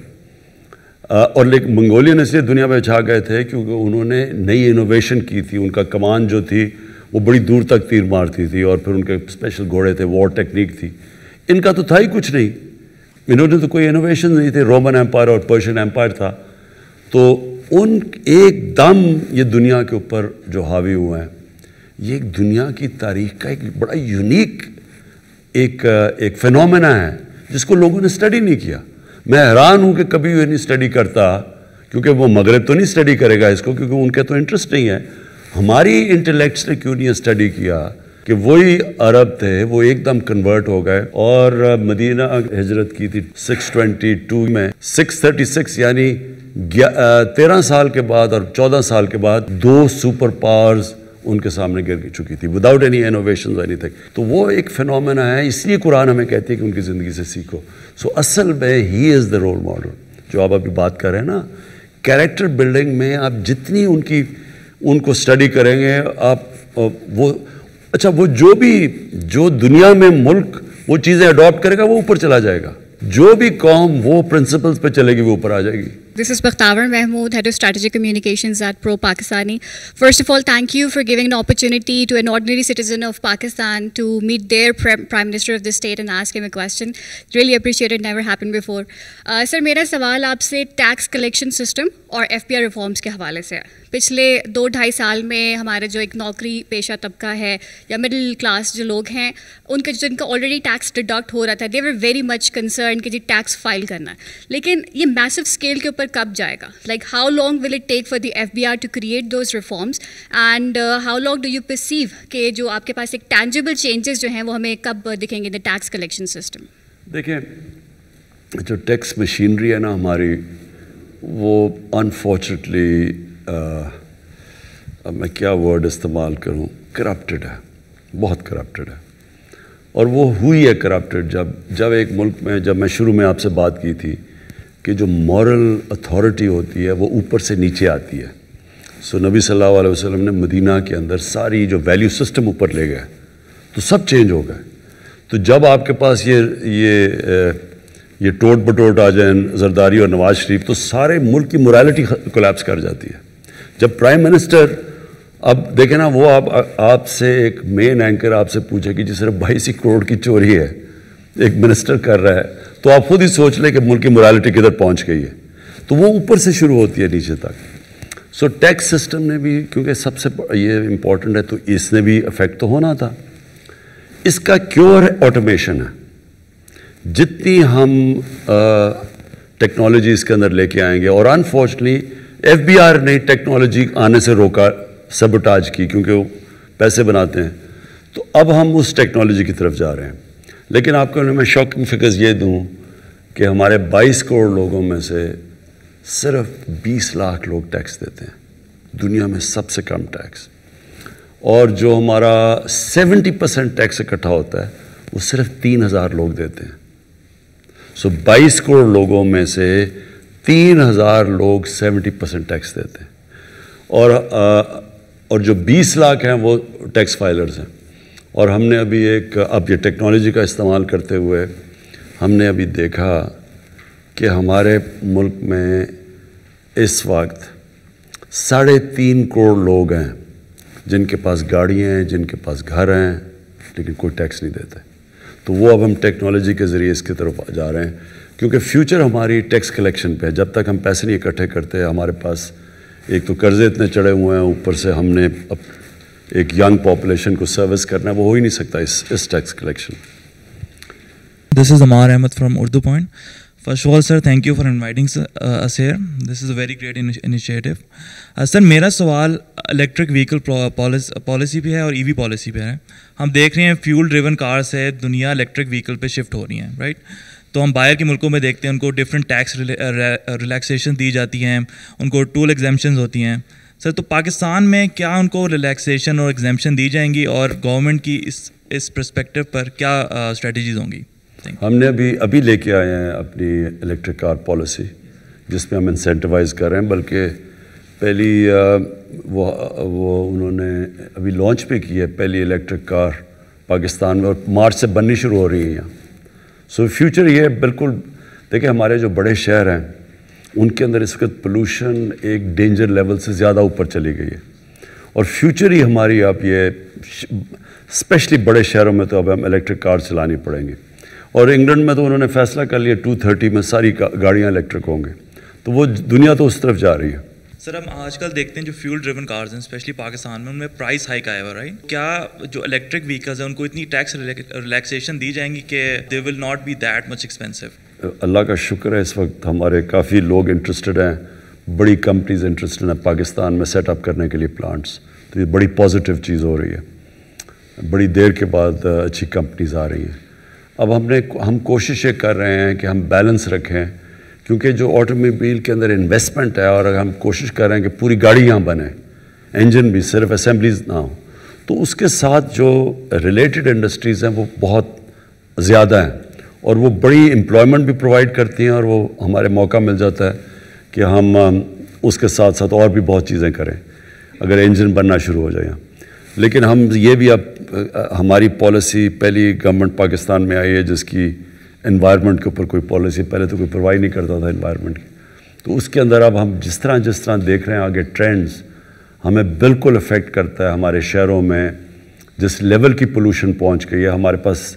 और लेकिन मंगोलियन इसलिए दुनिया में छा गए थे क्योंकि उन्होंने नई इनोवेशन की थी उनका कमान जो थी वो बड़ी दूर तक तीर मारती थी और फिर उनके स्पेशल घोड़े थे वॉर टेक्निक थी इनका तो था ही कुछ नहीं इन्होंने तो कोई इनोवेशन नहीं थे रोमन एम्पायर और पर्शियन एम्पायर था तो उन एकदम ये दुनिया के ऊपर जो हावी हुए हैं ये एक दुनिया की तारीख का एक बड़ा यूनिक एक एक फिनोमेना है जिसको लोगों ने स्टडी नहीं किया मैं हैरान हूँ कि कभी ये नहीं स्टडी करता क्योंकि वो मगरब तो नहीं स्टडी करेगा इसको क्योंकि उनके तो इंटरेस्ट नहीं है हमारी इंटेलेक्ट्स ने क्यों नहीं स्टडी किया कि वही अरब थे वो एकदम कन्वर्ट हो गए और मदीना हजरत की थी 622 में 636 यानी तेरह साल के बाद और चौदह साल के बाद दो सुपर पावर्स उनके सामने गिर चुकी थी without any innovation any thing तो वो एक फिनोमेना है इसलिए कुरान हमें कहती है कि उनकी ज़िंदगी से सीखो सो so, असल में he is the role model जो आप अभी बात कर रहे हैं ना कैरेक्टर बिल्डिंग में आप जितनी उनकी उनको स्टडी करेंगे आप वो अच्छा वो जो भी जो दुनिया में मुल्क वो चीज़ें अडॉप्ट करेगा वो ऊपर चला जाएगा जो भी कौम वो प्रिंसिपल्स पे चलेगी वो ऊपर आ जाएगी This is Bakhtavar Mahmood, Head of Strategic Communications at Pro Pakistani. First of all, thank you for giving an opportunity to an ordinary citizen of Pakistan to meet their Prime Minister of the state and ask him a question. Really appreciate it, never happened before. Uh, sir, मेरा सवाल आपसे टैक्स कलेक्शन सिस्टम और एफ पी आर रिफॉर्म्स के हवाले से है पिछले दो ढाई साल में हमारे जो एक नौकरी पेशा तबका है या मिडिल क्लास जो लोग हैं उनके जिनका ऑलरेडी टैक्स डिडक्ट हो रहा था they were very much concern कि जी टैक्स फाइल करना लेकिन ये मैसिव स्केल के ऊपर कब जाएगा like how long will it take for the F B R to create those reforms and how long do you perceive के जो आपके पास एक टैंजिबल चेंजेस जो हैं वो हमें कब uh, दिखेंगे द टैक्स कलेक्शन सिस्टम देखिए जो टैक्स मशीनरी है ना हमारी वो uh, अनफॉर्चुनेटली मैं क्या वर्ड इस्तेमाल करूँ करप्टड है बहुत करप्टड है और वो हुई है करप्टेड जब जब एक मुल्क में जब मैं शुरू में आपसे बात की थी कि जो मॉरल अथॉरिटी होती है वो ऊपर से नीचे आती है सो so, नबी सल्लल्लाहु अलैहि वसल्लम ने मदीना के अंदर सारी जो वैल्यू सिस्टम ऊपर ले गए तो सब चेंज हो गए तो जब आपके पास ये ये ये टोट बटोट आ जाए जरदारी और नवाज शरीफ तो सारे मुल्क की मोरालिटी कोलेप्स कर जाती है जब प्राइम मिनिस्टर अब देखें ना वो आप आपसे एक मेन एंकर आपसे पूछे कि जी सिर्फ बाईस करोड़ की चोरी है एक मिनिस्टर कर रहा है तो आप खुद ही सोच लें कि मुल्क की मोरालिटी किधर पहुंच गई है तो वो ऊपर से शुरू होती है नीचे तक सो टैक्स सिस्टम ने भी क्योंकि सबसे ये इंपॉर्टेंट है तो इसने भी इफेक्ट तो होना था इसका क्योर ऑटोमेशन है जितनी हम टेक्नोलॉजी इसके अंदर लेके आएंगे और अनफॉर्चुनेटली एफ ने टेक्नोलॉजी आने से रोका सबटाज की क्योंकि वो पैसे बनाते हैं तो अब हम उस टेक्नोलॉजी की तरफ जा रहे हैं लेकिन आपको मैं शॉकिंग फिगर्स ये दूँ कि हमारे 22 करोड़ लोगों में से सिर्फ 20 लाख लोग टैक्स देते हैं दुनिया में सबसे कम टैक्स और जो हमारा 70 परसेंट टैक्स इकट्ठा होता है वो सिर्फ तीन हज़ार लोग देते हैं सो so, 22 करोड़ लोगों में से तीन हज़ार लोग 70 परसेंट टैक्स देते हैं और आ, और जो 20 लाख हैं वो टैक्स फाइलर्स हैं और हमने अभी एक अब ये टेक्नोलॉजी का इस्तेमाल करते हुए हमने अभी देखा कि हमारे मुल्क में इस वक्त साढ़े तीन करोड़ लोग हैं जिनके पास गाड़ियाँ हैं जिनके पास घर हैं लेकिन कोई टैक्स नहीं देते तो वो अब हम टेक्नोलॉजी के ज़रिए इसकी तरफ जा रहे हैं क्योंकि फ्यूचर हमारी टैक्स कलेक्शन पे है जब तक हम पैसे नहीं इकट्ठे करते हमारे पास एक तो कर्ज़े इतने चढ़े हुए हैं ऊपर से हमने एक यंग पॉपुलेशन को सर्विस करना है वो हो ही नहीं सकता इस इस tax collection this is Ammar Ahmed from Urdu point first of all sir thank you for inviting us this is a very great initiative sir मेरा सवाल इलेक्ट्रिक व्हीकल पॉलिसी भी है और ईवी पॉलिसी भी है हम देख रहे हैं फ्यूल ड्रिवन कार से दुनिया इलेक्ट्रिक व्हीकल पे शिफ्ट हो रही है राइट right? तो हम बाहर के मुल्कों में देखते हैं उनको डिफरेंट टैक्स रिलैक्सेशन दी जाती हैं उनको टूल एग्जामेशन होती हैं सर तो पाकिस्तान में क्या उनको रिलैक्सेशन और एग्जामेशन दी जाएंगी और गवर्नमेंट की इस इस प्रस्पेक्टिव पर क्या स्ट्रेटजीज होंगी हमने अभी अभी लेके आए हैं अपनी इलेक्ट्रिक कार पॉलिसी जिसमें हम इंसेंटिवाइज कर रहे हैं बल्कि पहली वो वो उन्होंने अभी लॉन्च भी की है पहली इलेक्ट्रिक कार पाकिस्तान में और मार्च से बननी शुरू हो रही है यहाँ सो फ्यूचर ये बिल्कुल देखिए हमारे जो बड़े शहर हैं उनके अंदर इस वक्त पोल्यूशन एक डेंजर लेवल से ज़्यादा ऊपर चली गई है और फ्यूचर ही हमारी आप ये स्पेशली बड़े शहरों में तो अब हम इलेक्ट्रिक कार चलानी पड़ेंगे और इंग्लैंड में तो उन्होंने फैसला कर लिया टू थर्टी में सारी गाड़ियाँ इलेक्ट्रिक होंगे तो वो दुनिया तो उस तरफ जा रही है सर हम आजकल देखते हैं जो फ्यूल ड्रिवन कार्स हैं स्पेशली पाकिस्तान में उनमें प्राइस हाइक आया हुआ राइट क्या जो इलेक्ट्रिक व्हीकल्स हैं उनको इतनी टैक्स रिलैक्सेशन दी जाएंगी कि they will not be that much expensive अल्लाह का शुक्र है इस वक्त हमारे काफ़ी लोग इंटरेस्टेड हैं बड़ी कंपनीज इंटरेस्टेड हैं पाकिस्तान में सेटअप करने के लिए प्लांट्स तो ये बड़ी पॉजिटिव चीज़ हो रही है बड़ी देर के बाद uh, अच्छी कंपनीज आ रही हैं अब हमने हम कोशिश ये कर रहे हैं कि हम बैलेंस रखें क्योंकि जो ऑटोमोबाइल के अंदर इन्वेस्टमेंट है और हम कोशिश कर रहे हैं कि पूरी गाड़ी यहाँ बने इंजन भी सिर्फ असम्बलीज ना हो तो उसके साथ जो रिलेटेड इंडस्ट्रीज़ हैं वो बहुत ज़्यादा हैं और वो बड़ी एम्प्लॉयमेंट भी प्रोवाइड करती हैं और वो हमारे मौका मिल जाता है कि हम उसके साथ साथ और भी बहुत चीज़ें करें अगर इंजन बनना शुरू हो जाए यहाँ लेकिन हम ये भी अब हमारी पॉलिसी पहली गवर्नमेंट पाकिस्तान में आई है जिसकी इन्वायरमेंट के ऊपर कोई पॉलिसी पहले तो कोई प्रोवाइड नहीं करता था इन्वायरमेंट की तो उसके अंदर अब हम जिस तरह जिस तरह देख रहे हैं आगे ट्रेंड्स हमें बिल्कुल अफेक्ट करता है हमारे शहरों में जिस लेवल की पोलूशन पहुँच गई है हमारे पास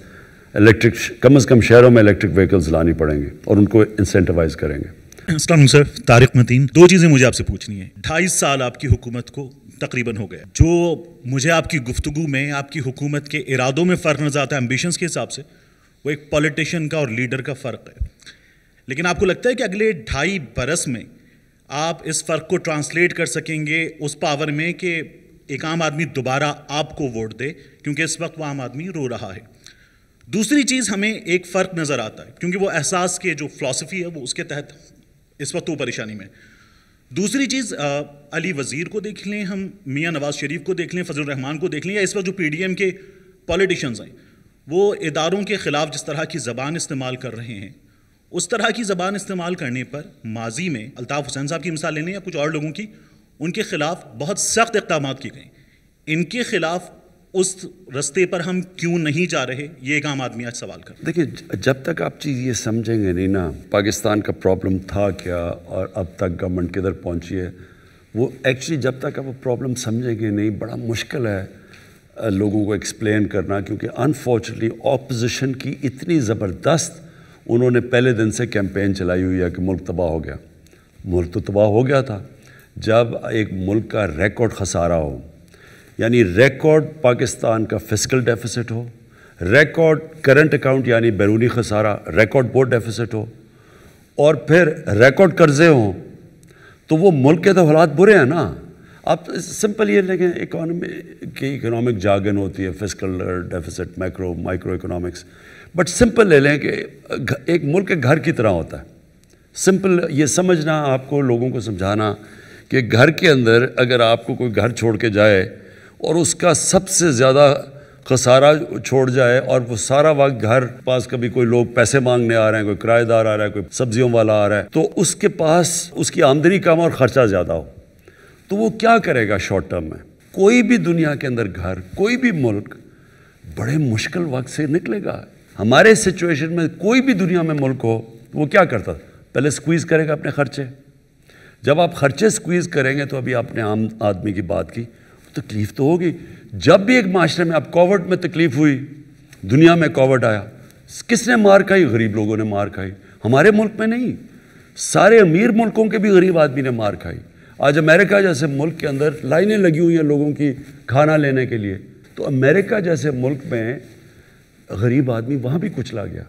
इलेक्ट्रिक कम अज़ कम शहरों में इलेक्ट्रिक व्हीकल्स लानी पड़ेंगे और उनको इंसेंटिवाइज करेंगे सर तारिक मतीन दो चीज़ें मुझे आपसे पूछनी है ढाई साल आपकी हुकूमत को तकरीबन हो गया जो मुझे आपकी गुफ्तु में आपकी हुकूमत के इरादों में फ़र्क नज़र आता है एम्बिशंस के हिसाब से वो एक पॉलिटिशियन का और लीडर का फ़र्क है लेकिन आपको लगता है कि अगले ढाई बरस में आप इस फ़र्क को ट्रांसलेट कर सकेंगे उस पावर में कि एक आम आदमी दोबारा आपको वोट दे क्योंकि इस वक्त वह आम आदमी रो रहा है दूसरी चीज़ हमें एक फ़र्क नज़र आता है क्योंकि वो एहसास के जो फ़िलासफ़ी है वो उसके तहत इस वक्त वो परेशानी में दूसरी चीज़ अली वज़ीर को देख लें हम मियाँ नवाज़ शरीफ को देख लें फजल रहमान को देख लें या इस वक्त जो पी डी एम के पॉलिटिशन हैं वो इदारों के ख़िलाफ़ जिस तरह की ज़बान इस्तेमाल कर रहे हैं उस तरह की ज़बान इस्तेमाल करने पर माजी में अल्ताफ़ हुसैन साहब की मिसाल लेने या कुछ और लोगों की उनके ख़िलाफ़ बहुत सख्त इकदाम की गई इनके ख़िलाफ़ उस रास्ते पर हम क्यों नहीं जा रहे ये एक आम आदमी आज सवाल कर देखिए जब तक आप चीज़ ये समझेंगे नहीं ना पाकिस्तान का प्रॉब्लम था क्या और अब तक गवर्नमेंट किधर पहुंची है वो एक्चुअली जब तक आप वो प्रॉब्लम समझेंगे नहीं बड़ा मुश्किल है लोगों को एक्सप्लेन करना क्योंकि अनफॉर्चुनेटली ऑपोजिशन की इतनी ज़बरदस्त उन्होंने पहले दिन से कैंपेन चलाई हुई है कि मुल्क तबाह हो गया मुल्क तो तबाह हो गया था जब एक मुल्क का रिकॉर्ड खसारा हो यानी रिकॉर्ड पाकिस्तान का फिजिकल डेफिसिट हो रिकॉर्ड करंट अकाउंट यानी बैरूनी खसारा रिकॉर्ड बोर्ड डेफिसिट हो और फिर रिकॉर्ड कर्जे हों तो वो मुल्क के तो हालात बुरे हैं ना आप सिंपल ये लेकिन इकोनॉमी की इकोनॉमिक जागन होती है physical deficit micro micro economics but simple ले लें कि एक मुल्क के घर की तरह होता है सिंपल ये समझना आपको लोगों को समझाना कि घर के अंदर अगर आपको कोई घर छोड़ के जाए और उसका सबसे ज़्यादा खसारा छोड़ जाए और वो सारा वक्त घर पास कभी कोई लोग पैसे मांगने आ रहे हैं कोई किराएदार आ रहा है कोई सब्जियों वाला आ रहा है तो उसके पास उसकी आमदनी कम और ख़र्चा ज़्यादा हो तो वो क्या करेगा शॉर्ट टर्म में कोई भी दुनिया के अंदर घर कोई भी मुल्क बड़े मुश्किल वक्त से निकलेगा हमारे सिचुएशन में कोई भी दुनिया में मुल्क हो तो वो क्या करता पहले स्क्वीज़ करेगा अपने खर्चे जब आप खर्चे स्क्वीज़ करेंगे तो अभी आपने आम आदमी की बात की तकलीफ तो होगी जब भी एक माशरे में अब कोविड में तकलीफ हुई दुनिया में कोविड आया किसने मार खाई गरीब लोगों ने मार खाई हमारे मुल्क में नहीं सारे अमीर मुल्कों के भी गरीब आदमी ने मार खाई आज अमेरिका जैसे मुल्क के अंदर लाइनें लगी हुई हैं लोगों की खाना लेने के लिए तो अमेरिका जैसे मुल्क में गरीब आदमी वहाँ भी कुचला गया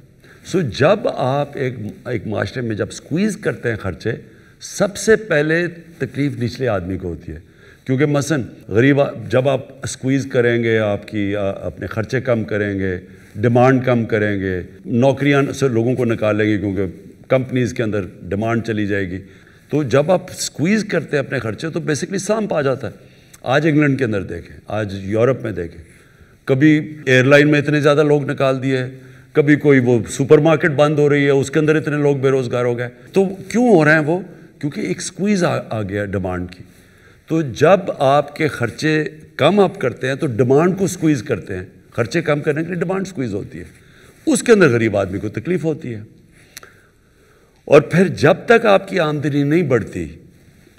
सो जब आप एक एक माशरे में जब स्क्वीज़ करते हैं ख़र्चे सबसे पहले तकलीफ़ निचले आदमी को होती है क्योंकि मसन गरीब जब आप स्क्वीज़ करेंगे आपकी अपने ख़र्चे कम करेंगे डिमांड कम करेंगे नौकरियां से लोगों को निकालेंगे क्योंकि कंपनीज़ के अंदर डिमांड चली जाएगी तो जब आप स्क्वीज़ करते हैं अपने ख़र्चे तो बेसिकली सांप आ जाता है आज इंग्लैंड के अंदर देखें आज यूरोप में देखें कभी एयरलाइन में इतने ज़्यादा लोग निकाल दिए कभी कोई वो सुपरमार्केट बंद हो रही है उसके अंदर इतने लोग बेरोज़गार हो गए तो क्यों हो रहे हैं वो क्योंकि एक स्क्वीज़ आ, आ गया डिमांड की तो जब आपके खर्चे कम आप करते हैं तो डिमांड को स्क्वीज़ करते हैं खर्चे कम करने के लिए डिमांड स्क्वीज़ होती है उसके अंदर गरीब आदमी को तकलीफ़ होती है और फिर जब तक आपकी आमदनी नहीं बढ़ती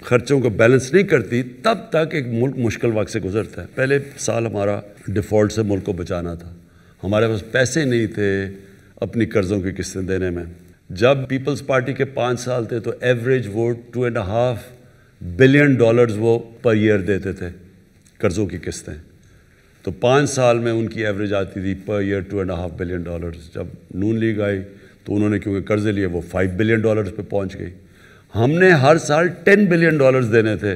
खर्चों को बैलेंस नहीं करती तब तक एक मुल्क मुश्किल वक्त से गुजरता है पहले साल हमारा डिफ़ॉल्ट से मुल्क को बचाना था हमारे पास पैसे नहीं थे अपनी कर्ज़ों की किस्तें देने में जब पीपल्स पार्टी के पाँच साल थे तो एवरेज वोट two and half billion dollars वो पर ईयर देते थे कर्ज़ों की किस्तें तो पाँच साल में उनकी एवरेज आती थी per year two and half billion dollars जब नून लीग आई तो उन्होंने क्योंकि कर्ज़े लिए वो फाइव बिलियन डॉलर्स पे पहुंच गई हमने हर साल टेन बिलियन डॉलर्स देने थे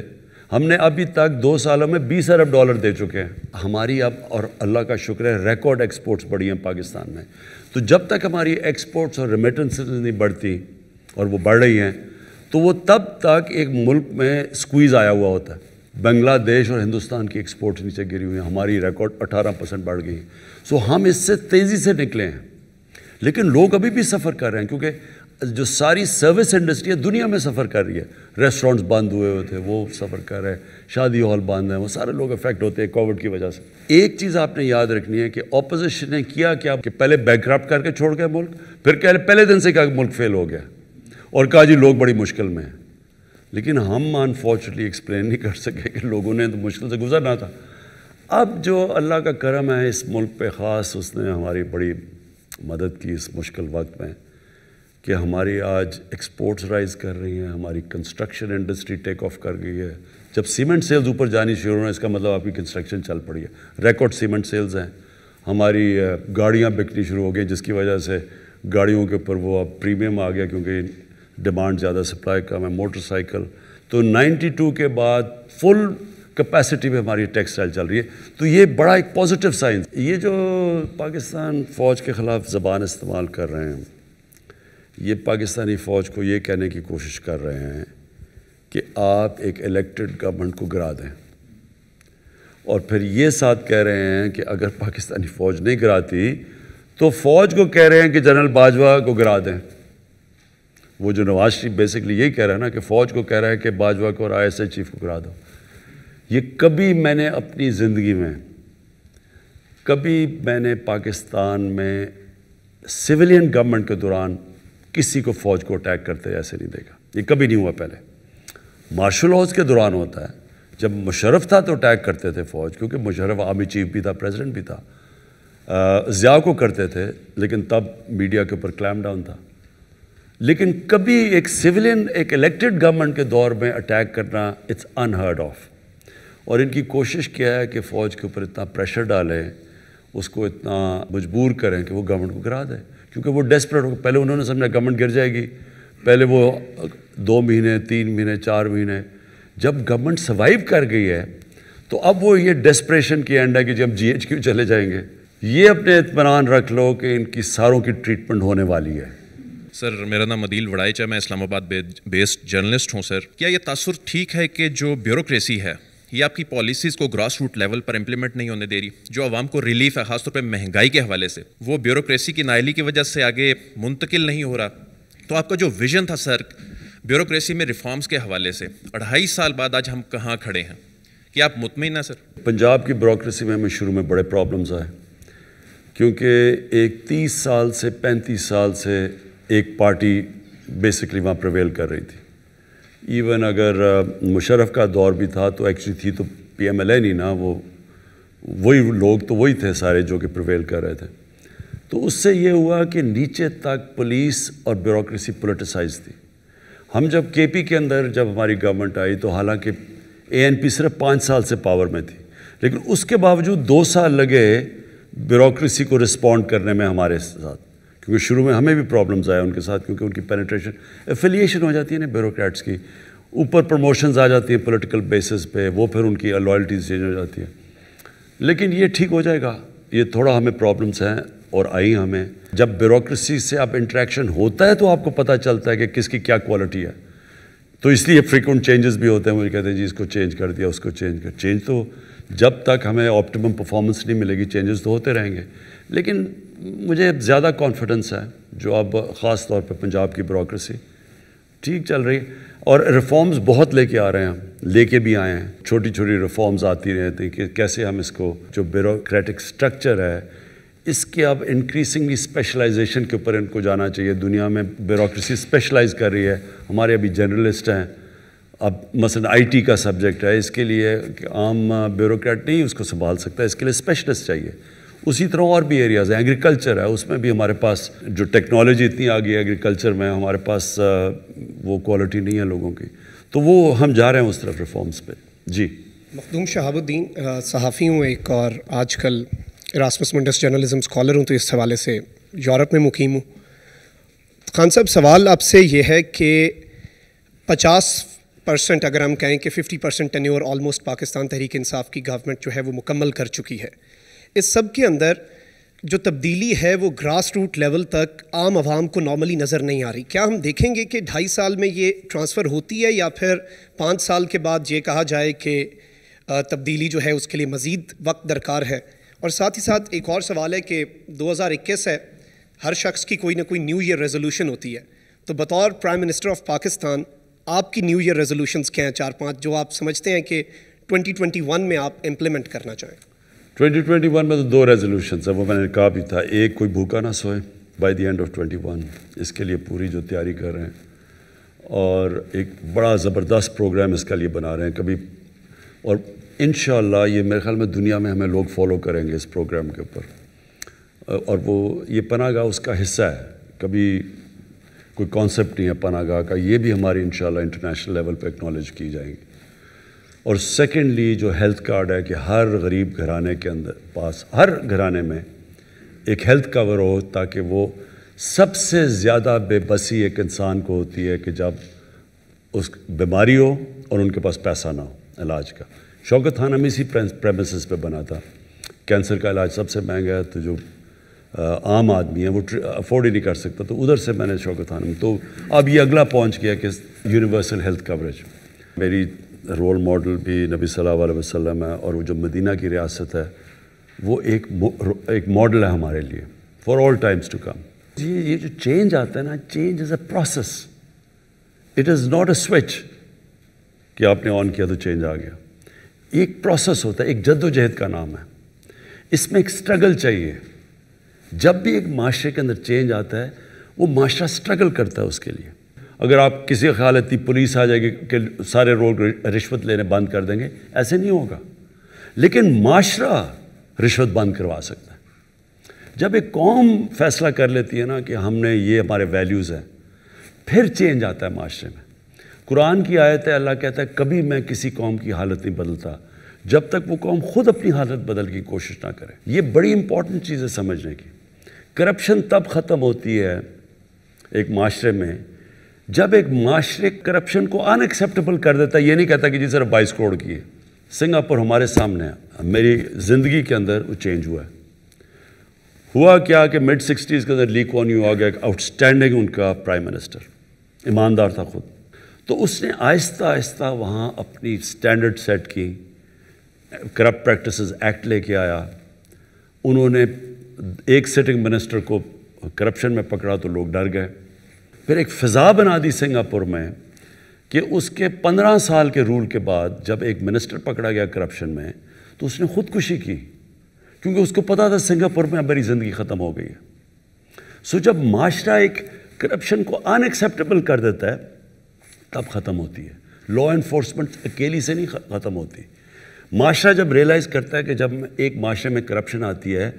हमने अभी तक दो सालों में बीस अरब डॉलर दे चुके हैं हमारी अब और अल्लाह का शुक्र है रिकॉर्ड एक्सपोर्ट्स बढ़ी हैं पाकिस्तान में तो जब तक हमारी एक्सपोर्ट्स और रेमिटेंसेज नहीं बढ़ती और वो बढ़ रही हैं तो वो तब तक एक मुल्क में स्क्वीज़ आया हुआ होता है बांग्लादेश और हिंदुस्तान की एक्सपोर्ट्स नीचे गिरी हुई हैं हमारी रिकॉर्ड 18 परसेंट बढ़ गई सो हम इससे तेज़ी से निकले हैं लेकिन लोग अभी भी सफ़र कर रहे हैं क्योंकि जो सारी सर्विस इंडस्ट्री है दुनिया में सफ़र कर रही है रेस्टोरेंट्स बंद हुए हुए थे वो सफ़र कर रहे हैं शादी हॉल बंद हैं वो सारे लोग अफेक्ट होते हैं कोविड की वजह से एक चीज़ आपने याद रखनी है कि ऑपोजिशन ने किया कि पहले बैकक्रप्ट करके छोड़ गए मुल्क फिर पहले दिन से क्या मुल्क फेल हो गया और कहा जी लोग बड़ी मुश्किल में हैं लेकिन हम अनफॉर्चुनेटली एक्सप्लेन नहीं कर सके कि लोगों ने तो मुश्किल से गुजरना था अब जो अल्लाह का करम है इस मुल्क पे ख़ास उसने हमारी बड़ी मदद की इस मुश्किल वक्त में कि हमारी आज एक्सपोर्ट्स राइज कर रही हैं हमारी कंस्ट्रक्शन इंडस्ट्री टेक ऑफ कर गई है जब सीमेंट सेल्स ऊपर जानी शुरू हुई इसका मतलब आपकी कंस्ट्रक्शन चल पड़ी है रिकॉर्ड सीमेंट सेल्स हैं हमारी गाड़ियाँ बिकनी शुरू हो गई जिसकी वजह से गाड़ियों के ऊपर वो अब प्रीमियम आ गया क्योंकि डिमांड ज़्यादा सप्लाई कम है मोटरसाइकिल तो 92 के बाद फुल कैपेसिटी में हमारी टेक्सटाइल चल रही है तो ये बड़ा एक पॉजिटिव साइंस ये जो पाकिस्तान फ़ौज के ख़िलाफ़ ज़बान इस्तेमाल कर रहे हैं ये पाकिस्तानी फ़ौज को ये कहने की कोशिश कर रहे हैं कि आप एक इलेक्टेड गवर्नमेंट को गिरा दें और फिर ये साथ कह रहे हैं कि अगर पाकिस्तानी फ़ौज नहीं गिराती तो फ़ौज को कह रहे हैं कि जनरल बाजवा को गिरा दें वो जो नवाज शरीफ बेसिकली यही कह रहा है ना कि फ़ौज को कह रहा है कि बाजवा को और आई चीफ को करा दो ये कभी मैंने अपनी ज़िंदगी में कभी मैंने पाकिस्तान में सिविलियन गवर्नमेंट के दौरान किसी को फ़ौज को अटैक करते ऐसे नहीं देखा ये कभी नहीं हुआ पहले मार्शल लॉज के दौरान होता है जब मुशरफ था तो अटैक करते थे फ़ौज क्योंकि मुशरफ आर्मी चीफ भी था प्रेसिडेंट भी था ज़िया को करते थे लेकिन तब मीडिया के ऊपर क्लैम डाउन था लेकिन कभी एक सिविलियन एक इलेक्टेड गवर्नमेंट के दौर में अटैक करना इट्स अनहर्ड ऑफ और इनकी कोशिश किया है कि फ़ौज के ऊपर इतना प्रेशर डालें उसको इतना मजबूर करें कि वो गवर्नमेंट को गिरा दें क्योंकि वो डेस्परेट हो पहले उन्होंने समझा गवर्नमेंट गिर जाएगी पहले वो दो महीने तीन महीने चार महीने जब गवर्नमेंट सर्वाइव कर गई है तो अब वो ये डेस्परेशन की एंड है कि जब जी चले जाएंगे ये अपने इतमान रख लो कि इनकी सारों की ट्रीटमेंट होने वाली है सर मेरा नाम अदील वड़ाइच है मैं इस्लामाबाद बेस्ड जर्नलिस्ट हूँ सर क्या ये तासुर ठीक है कि जो ब्यूरोक्रेसी है ये आपकी पॉलिसीज़ को ग्रास रूट लेवल पर इम्प्लीमेंट नहीं होने दे रही जो आवाम को रिलीफ है खासतौर पर महंगाई के हवाले से वो ब्यूरोक्रेसी की नायली की वजह से आगे मुंतकिल नहीं हो रहा तो आपका जो विजन था सर ब्यूरोक्रेसी में रिफॉर्म्स के हवाले से अढ़ाई साल बाद आज हम कहाँ खड़े हैं कि आप मुतमिन सर पंजाब की ब्यूरोसी में हमें शुरू में बड़े प्रॉब्लम्स आए क्योंकि एक तीस साल से पैंतीस साल से एक पार्टी बेसिकली वहाँ प्रवेल कर रही थी इवन अगर मुशरफ का दौर भी था तो एक्चुअली थी तो पी एम एल ए नहीं ना वो वही लोग तो वही थे सारे जो कि प्रवेल कर रहे थे तो उससे ये हुआ कि नीचे तक पुलिस और ब्यूरोसी पोलिटिसाइज थी हम जब के पी के अंदर जब हमारी गवर्नमेंट आई तो हालांकि ए एन पी सिर्फ पाँच साल से पावर में थी लेकिन उसके बावजूद दो साल लगे ब्यूरोसी को रिस्पॉन्ड करने में हमारे साथ क्योंकि शुरू में हमें भी प्रॉब्लम्स आए उनके साथ क्योंकि उनकी पेनिट्रेशन एफिलिएशन हो जाती है ना ब्यूरोक्रेट्स की ऊपर प्रमोशंस आ जाती हैं पॉलिटिकल बेसिस पे वो फिर उनकी लॉयल्टीज चेंज हो जाती है लेकिन ये ठीक हो जाएगा ये थोड़ा हमें प्रॉब्लम्स हैं और आई हमें जब ब्यूरोक्रेसी से आप इंट्रैक्शन होता है तो आपको पता चलता है कि किसकी क्या क्वालिटी है तो इसलिए फ्रीक्वेंट चेंजेस भी होते हैं मुझे कहते हैं जी इसको चेंज कर दिया उसको चेंज कर चेंज तो जब तक हमें ऑप्टिमम परफॉर्मेंस नहीं मिलेगी चेंजेस तो होते रहेंगे लेकिन मुझे ज़्यादा कॉन्फिडेंस है जो अब ख़ास तौर पर पंजाब की ब्रोक्रेसी ठीक चल रही है और रिफॉर्म्स बहुत लेके आ रहे हैं लेके भी आए हैं छोटी छोटी रिफॉर्म्स आती रहती कि कैसे हम इसको जो ब्यूरोक्रेटिक स्ट्रक्चर है इसके अब इंक्रीसिंगली स्पेशलाइजेशन के ऊपर इनको जाना चाहिए दुनिया में ब्यूरोक्रेसी स्पेशलाइज कर रही है हमारे अभी जर्नलिस्ट हैं अब मसलन आईटी का सब्जेक्ट है इसके लिए आम ब्यूरोक्रेट नहीं उसको संभाल सकता इसके लिए स्पेशलिस्ट चाहिए उसी तरह और भी एरियाज़ हैं एग्रीकल्चर है उसमें भी हमारे पास जो टेक्नोलॉजी इतनी आ गई है एग्रीकल्चर में हमारे पास वो क्वालिटी नहीं है लोगों की तो वो हम जा रहे हैं उस तरफ रिफॉर्म्स पे जी मखदूम शहाबुद्दीन सहाफ़ी हूँ एक और आजकल रास्मस मंडस जर्नलिज्म स्कॉलर हूँ तो इस हवाले से यूरोप में मुकीम हूँ खान साहब सवाल आपसे ये है कि पचास परसेंट अगर हम कहें कि fifty percent tenure almost Pakistan Tehreek Insaf की गवर्नमेंट जो है वो मुकम्मल कर चुकी है इस सब के अंदर जो तब्दीली है वो ग्रास रूट लेवल तक आम आवाम को नॉर्मली नज़र नहीं आ रही क्या हम देखेंगे कि ढाई साल में ये ट्रांसफ़र होती है या फिर पाँच साल के बाद ये कहा जाए कि तब्दीली जो है उसके लिए मज़ीद वक्त दरकार है और साथ ही साथ एक और सवाल है कि 2021 है हर शख्स की कोई ना कोई न्यू ईयर रेजोल्यूशन होती है तो बतौर प्राइम मिनिस्टर ऑफ पाकिस्तान आपकी न्यू ईयर रेजोलूशन क्या हैं चार पाँच जो आप समझते हैं कि वन में आप इम्प्लीमेंट करना चाहें 2021 में तो दो रेजोल्यूशन है वो मैंने कहा भी था एक कोई भूखा ना सोए बाय द एंड ऑफ 21 इसके लिए पूरी जो तैयारी कर रहे हैं और एक बड़ा ज़बरदस्त प्रोग्राम इसके लिए बना रहे हैं कभी और इन ये मेरे ख्याल में दुनिया में हमें लोग फॉलो करेंगे इस प्रोग्राम के ऊपर और वो ये पनागा उसका हिस्सा है कभी कोई कॉन्सेप्ट नहीं है पनागा का ये भी हमारी इन इंटरनेशनल लेवल पर एक्नॉलेज की जाएंगी और सेकेंडली जो हेल्थ कार्ड है कि हर गरीब घराने के अंदर पास हर घराने में एक हेल्थ कवर हो ताकि वो सबसे ज़्यादा बेबसी एक इंसान को होती है कि जब उस बीमारी हो और उनके पास पैसा ना हो इलाज का शौकत खान हम इसी प्रेमिस पे बना था कैंसर का इलाज सबसे महंगा है तो जो आम आदमी है वो अफोर्ड ही नहीं कर सकता तो उधर से मैंने शौकत खान तो अब ये अगला पहुंच गया कि यूनिवर्सल हेल्थ कवरेज मेरी रोल मॉडल भी नबी सल्लल्लाहु अलैहि वसल्लम है और वो जो मदीना की रियासत है वो एक एक मॉडल है हमारे लिए for all times to come ये ये जो चेंज आता है ना change is a process it is not a switch कि आपने ऑन किया तो चेंज आ गया एक प्रोसेस होता है एक जद्दोजहद का नाम है इसमें एक स्ट्रगल चाहिए जब भी एक माशरे के अंदर चेंज आता है वो माशरा स्ट्रगल करता है उसके लिए अगर आप किसी हालत पुलिस आ जाएगी कि सारे रोड रिश्वत लेने बंद कर देंगे ऐसे नहीं होगा लेकिन माशरा रिश्वत बंद करवा सकता है जब एक कौम फैसला कर लेती है ना कि हमने ये हमारे वैल्यूज़ हैं फिर चेंज आता है माशरे में कुरान की आयत है अल्लाह कहता है कभी मैं किसी कौम की हालत नहीं बदलता जब तक वो कौम खुद अपनी हालत बदल की कोशिश ना करे ये बड़ी इंपॉर्टेंट चीज़ है समझने की करप्शन तब ख़त्म होती है एक माशरे में जब एक माशरे करप्शन को अनएक्सेप्टेबल कर देता है ये नहीं कहता कि जी सर बाईस करोड़ की है सिंगापुर हमारे सामने है मेरी ज़िंदगी के अंदर वो चेंज हुआ है हुआ क्या कि मिड सिक्सटीज़ के अंदर ली क्वान यू आ गया एक आउटस्टैंडिंग उनका प्राइम मिनिस्टर ईमानदार था खुद तो उसने आहिस्ता आहिस्ता वहाँ अपनी स्टैंडर्ड सेट की करप्ट प्रैक्टिस एक्ट लेके आया उन्होंने एक सिटिंग मिनिस्टर को करप्शन में पकड़ा तो लोग डर गए फिर एक फ़िज़ा बना दी सिंगापुर में कि उसके पंद्रह साल के रूल के बाद जब एक मिनिस्टर पकड़ा गया करप्शन में तो उसने ख़ुदकुशी की क्योंकि उसको पता था सिंगापुर में अब मेरी ज़िंदगी ख़त्म हो गई है सो जब माशरा एक करप्शन को अनएक्सेप्टेबल कर देता है तब ख़त्म होती है लॉ इन्फोर्समेंट अकेली से नहीं ख़त्म होती माशरा जब रियलाइज़ करता है कि जब एक माशरे में करप्शन आती है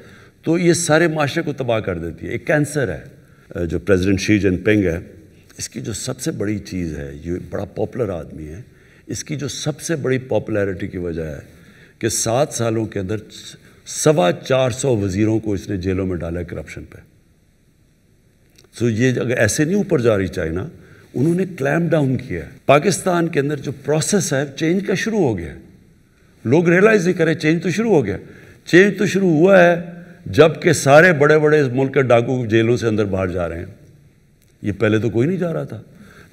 तो ये सारे माशरे को तबाह कर देती है एक कैंसर है जो प्रेसिडेंट शी जिनपिंग है इसकी जो सबसे बड़ी चीज़ है ये बड़ा पॉपुलर आदमी है इसकी जो सबसे बड़ी पॉपुलैरिटी की वजह है कि सात सालों के अंदर सवा चार सौ वज़ीरों को इसने जेलों में डाला करप्शन पे सो ये अगर ऐसे नहीं ऊपर जा रही चाइना उन्होंने क्लैम डाउन किया है पाकिस्तान के अंदर जो प्रोसेस है चेंज का शुरू हो गया है लोग रियलाइज़ नहीं करें चेंज तो शुरू हो गया चेंज तो शुरू हुआ है जबकि सारे बड़े बड़े इस मुल्क के डाकू जेलों से अंदर बाहर जा रहे हैं ये पहले तो कोई नहीं जा रहा था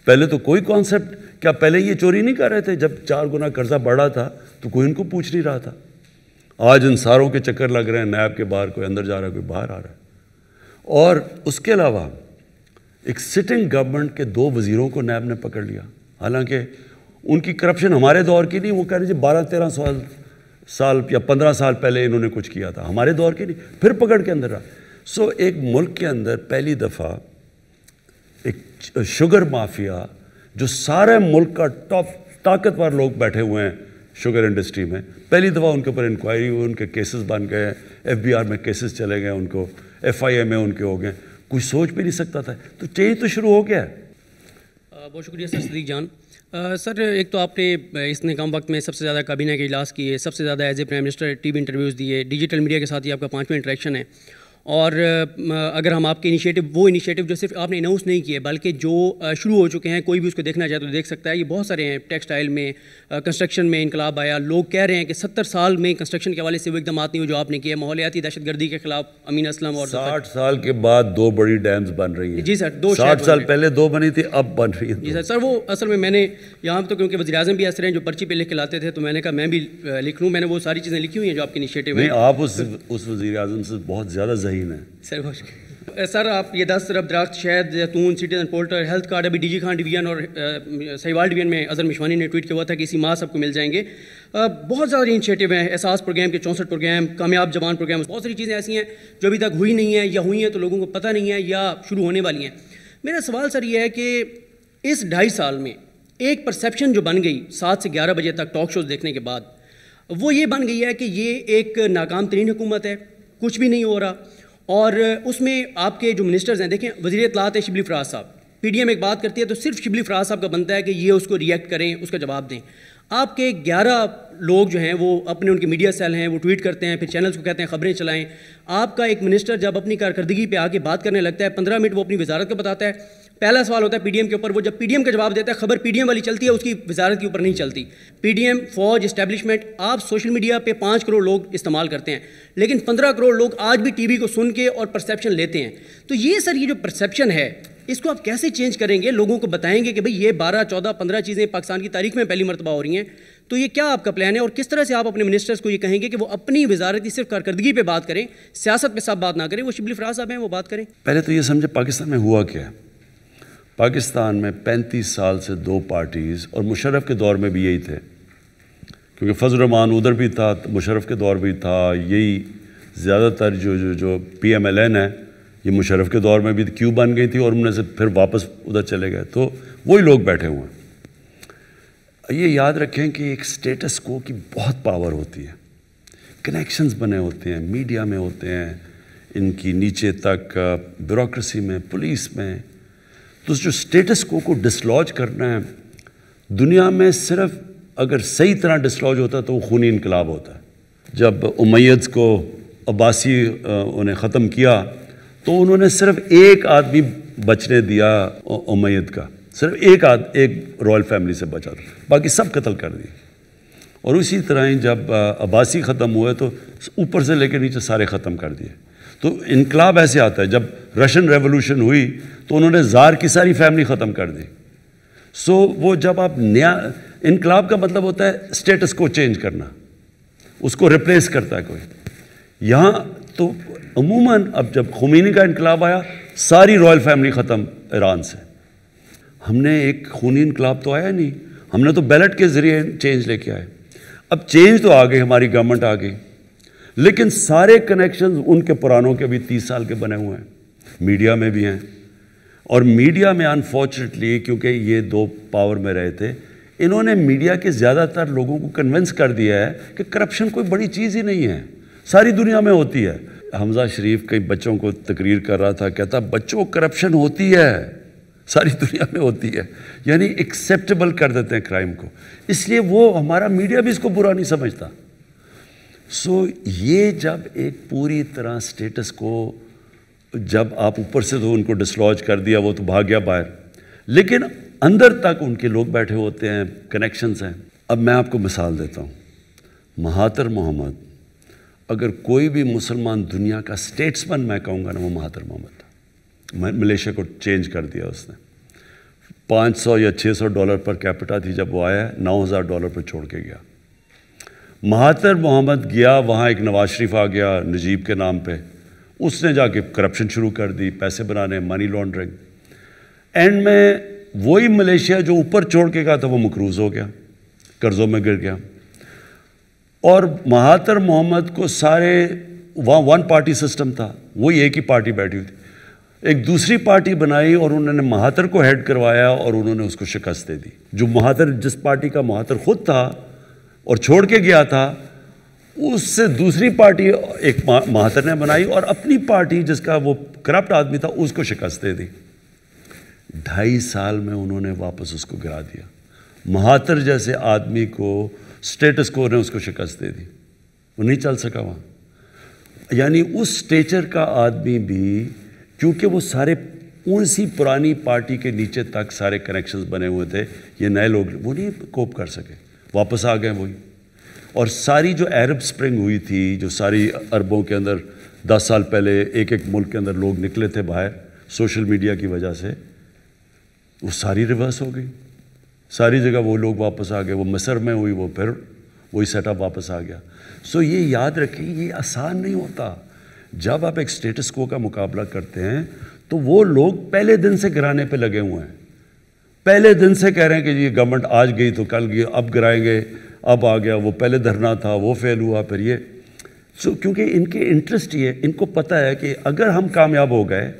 पहले तो कोई कॉन्सेप्ट क्या पहले ये चोरी नहीं कर रहे थे जब चार गुना कर्जा बढ़ा था तो कोई इनको पूछ नहीं रहा था आज इन सारों के चक्कर लग रहे हैं नैब के बाहर कोई अंदर जा रहा है कोई बाहर आ रहा है और उसके अलावा एक सिटिंग गवर्नमेंट के दो वज़ीरों को नैब ने पकड़ लिया हालांकि उनकी करप्शन हमारे दौर की नहीं वो कह रहे थे बारह तेरह साल साल या पंद्रह साल पहले इन्होंने कुछ किया था हमारे दौर के नहीं फिर पकड़ के अंदर रहा सो एक मुल्क के अंदर पहली दफ़ा एक शुगर माफिया जो सारे मुल्क का टॉप ताकतवर लोग बैठे हुए हैं शुगर इंडस्ट्री में पहली दफ़ा उनके ऊपर इंक्वायरी हुई उनके केसेस बन गए एफबीआर में केसेस चले गए उनको एफआईए में उनके हो गए कुछ सोच भी नहीं सकता था तो चेंज तो शुरू हो गया बहुत शुक्रिया सर सदीक जान आ, सर एक तो आपने इसने कम वक्त में सबसे ज़्यादा काबीना के इजलास किए सबसे ज़्यादा as a prime minister TV interviews दिए डिजिटल मीडिया के साथ ही आपका पाँचवें इंटरेक्शन है और अगर हम आपके इनिशिएटिव वो इनिशिएटिव जो सिर्फ आपने अनाउंस नहीं किए बल्कि जो शुरू हो चुके हैं कोई भी उसको देखना चाहे तो देख सकता है ये बहुत सारे हैं टेक्सटाइल में कंस्ट्रक्शन में इनकलाब आया लोग कह रहे हैं कि सत्तर साल में कंस्ट्रक्शन के हवाले से वो एकदम आती हुई जो आपने किए माहौलियाती दहशतगर्दी के खिलाफ अमीन असलम और साठ साल के बाद दो बड़ी डैम्स बन रही है जी सर दो साठ साल पहले दो बनी थी अब बन रही है जी सर सर वो असल में मैंने यहाँ तो क्योंकि वजी अजम भी ऐसे हैं जो पर्ची पर लिख के लाते थे तो मैंने कहा मैं भी लिख लूँ मैंने वो सारी चीज़ें लिखी हुई हैं जो आपके इनिशिएटिव है आप उस उस वजी अजम से बहुत ज़्यादा जही बेहतरीन है सर खुश सर आप ये दस अरब दरख्त शायद जैतून सिटीजन पोर्टल हेल्थ कार्ड अभी डीजी खान डिवीजन और सहीवाल डिवीजन में अजहर मिशवानी ने ट्वीट किया हुआ था कि इसी माह सबको मिल जाएंगे आ, बहुत सारे इनिशिएटिव हैं एहसास प्रोग्राम के चौंसठ प्रोग्राम कामयाब जवान प्रोग्राम बहुत सारी चीज़ें ऐसी हैं जो अभी तक हुई नहीं है या हुई हैं तो लोगों को पता नहीं है या शुरू होने वाली हैं मेरा सवाल सर ये है कि इस ढाई साल में एक परसेप्शन जो बन गई सात से ग्यारह बजे तक टॉक शोज़ देखने के बाद वो ये बन गई है कि ये एक नाकाम तरीन हुकूमत है कुछ भी नहीं हो रहा और उसमें आपके जो मिनिस्टर्स हैं देखें वजी अतलात है शिबली फराज साहब पी डी एम एक बात करती है तो सिर्फ शिबली फराज साहब का बनता है कि ये उसको रिएक्ट करें उसका जवाब दें आपके 11 लोग जो हैं वो अपने उनके मीडिया सेल हैं वो ट्वीट करते हैं फिर चैनल्स को कहते हैं खबरें चलाएं आपका एक मिनिस्टर जब अपनी कारकर्दगी पे आके बात करने लगता है पंद्रह मिनट वो अपनी वजारत को बताता है पहला सवाल होता है पीडीएम के ऊपर वो जब पीडीएम का जवाब देता है खबर पीडीएम वाली चलती है उसकी वजारत के ऊपर नहीं चलती पीडीएम फौज इस्टेब्लिशमेंट आप सोशल मीडिया पे पाँच करोड़ लोग इस्तेमाल करते हैं लेकिन पंद्रह करोड़ लोग आज भी टीवी को सुन के और परसेप्शन लेते हैं तो ये सर ये जो परसेप्शन है इसको आप कैसे चेंज करेंगे लोगों को बताएंगे कि भाई ये बारह चौदह पंद्रह चीज़ें पाकिस्तान की तारीख में पहली मरतबा हो रही हैं तो ये क्या आपका प्लान है और किस तरह से आप अपने मिनिस्टर्स को ये कहेंगे कि वो अपनी वजारती सिर्फ कारकर्दगी पे बात करें सियासत पे सब बात ना करें वो शिबली फराज साहब हैं वो बात करें पहले तो ये समझे पाकिस्तान में हुआ क्या है पाकिस्तान में 35 साल से दो पार्टीज़ और मुशरफ के दौर में भी यही थे क्योंकि रमान उधर भी था मुशरफ के दौर भी था यही ज़्यादातर जो जो जो पी एम एल एन है ये मुशरफ के दौर में भी क्यों बन गई थी और उनमें से फिर वापस उधर चले गए तो वही लोग बैठे हुए हैं ये याद रखें कि एक स्टेटस को की बहुत पावर होती है कनेक्शंस बने होते हैं मीडिया में होते हैं इनकी नीचे तक ब्यूरोसी में पुलिस में तो जो स्टेटस को को डिसलॉज करना है दुनिया में सिर्फ अगर सही तरह डिसलॉज होता तो वो खूनी इनकलाब होता जब उमैद को अब्बासी उन्हें ख़त्म किया तो उन्होंने सिर्फ एक आदमी बचने दिया उमैद का सिर्फ एक आद एक रॉयल फैमिली से बचा था बाकी सब कत्ल कर दिए और उसी तरह ही जब अब्बासी ख़त्म हुए तो ऊपर से लेकर नीचे सारे ख़त्म कर दिए तो इनकलाब ऐसे आता है जब रशियन रेवोल्यूशन हुई तो उन्होंने ज़ार की सारी फैमिली ख़त्म कर दी सो so, वो जब आप नया इनकलाब का मतलब होता है स्टेटस को चेंज करना उसको रिप्लेस करता है कोई यहाँ तो अमूमन अब जब खुमीनी का इनकलाब आया सारी रॉयल फैमिली ख़त्म ईरान से हमने एक खूनी इनकलाब तो आया नहीं हमने तो बैलेट के ज़रिए चेंज लेके आए अब चेंज तो आ गई हमारी गवर्नमेंट आ गई लेकिन सारे कनेक्शन उनके पुरानों के भी तीस साल के बने हुए हैं मीडिया में भी हैं और मीडिया में अनफॉर्चुनेटली क्योंकि ये दो पावर में रहे थे इन्होंने मीडिया के ज़्यादातर लोगों को कन्विंस कर दिया है कि करप्शन कोई बड़ी चीज़ ही नहीं है सारी दुनिया में होती है हमजा शरीफ कई बच्चों को तकरीर कर रहा था कहता बच्चों करप्शन होती है सारी दुनिया में होती है यानी एक्सेप्टेबल कर देते हैं क्राइम को इसलिए वो हमारा मीडिया भी इसको बुरा नहीं समझता सो so, ये जब एक पूरी तरह स्टेटस को जब आप ऊपर से तो उनको डिसलॉज कर दिया वो तो भाग गया बाहर लेकिन अंदर तक उनके लोग बैठे होते हैं कनेक्शंस हैं अब मैं आपको मिसाल देता हूँ महातर मोहम्मद अगर कोई भी मुसलमान दुनिया का स्टेट्समैन मैं कहूँगा ना वो महातर मोहम्मद था मलेशिया को चेंज कर दिया उसने 500 या 600 डॉलर पर कैपिटा थी जब वो आया 9000 डॉलर पर छोड़ के गया महातर मोहम्मद गया वहाँ एक नवाज शरीफ आ गया नजीब के नाम पे उसने जाके करप्शन शुरू कर दी पैसे बनाने मनी लॉन्ड्रिंग एंड में वही मलेशिया जो ऊपर छोड़ के गया था वो मकरूज हो गया कर्ज़ों में गिर गया और महातर मोहम्मद को सारे वहाँ वन पार्टी सिस्टम था वही एक ही पार्टी बैठी हुई थी एक दूसरी पार्टी बनाई और उन्होंने महातर को हेड करवाया और उन्होंने उसको शिकस्त दे दी जो महातर जिस पार्टी का महातर खुद था और छोड़ के गया था उससे दूसरी पार्टी एक महातर ने बनाई और अपनी पार्टी जिसका वो करप्ट आदमी था उसको शिकस्त दे दी ढाई साल में उन्होंने वापस उसको गिरा दिया महातर जैसे आदमी को स्टेटस को ने उसको शिकस्त दे दी वो नहीं चल सका वहाँ यानी उस स्टेचर का आदमी भी क्योंकि वो सारे सी पुरानी पार्टी के नीचे तक सारे कनेक्शंस बने हुए थे ये नए लोग वो नहीं कोप कर सके वापस आ गए वही और सारी जो अरब स्प्रिंग हुई थी जो सारी अरबों के अंदर दस साल पहले एक एक मुल्क के अंदर लोग निकले थे बाहर सोशल मीडिया की वजह से वो सारी रिवर्स हो गई सारी जगह वो लोग वापस आ गए वो मिसर में हुई वो फिर वही सेटअप वापस आ गया सो ये याद रखें ये आसान नहीं होता जब आप एक स्टेटस को का मुकाबला करते हैं तो वो लोग पहले दिन से गिराने पे लगे हुए हैं पहले दिन से कह रहे हैं कि ये गवर्नमेंट आज गई तो कल गई अब गिराएंगे अब आ गया वो पहले धरना था वो फेल हुआ फिर ये सो क्योंकि इनके इंटरेस्ट ये इनको पता है कि अगर हम कामयाब हो गए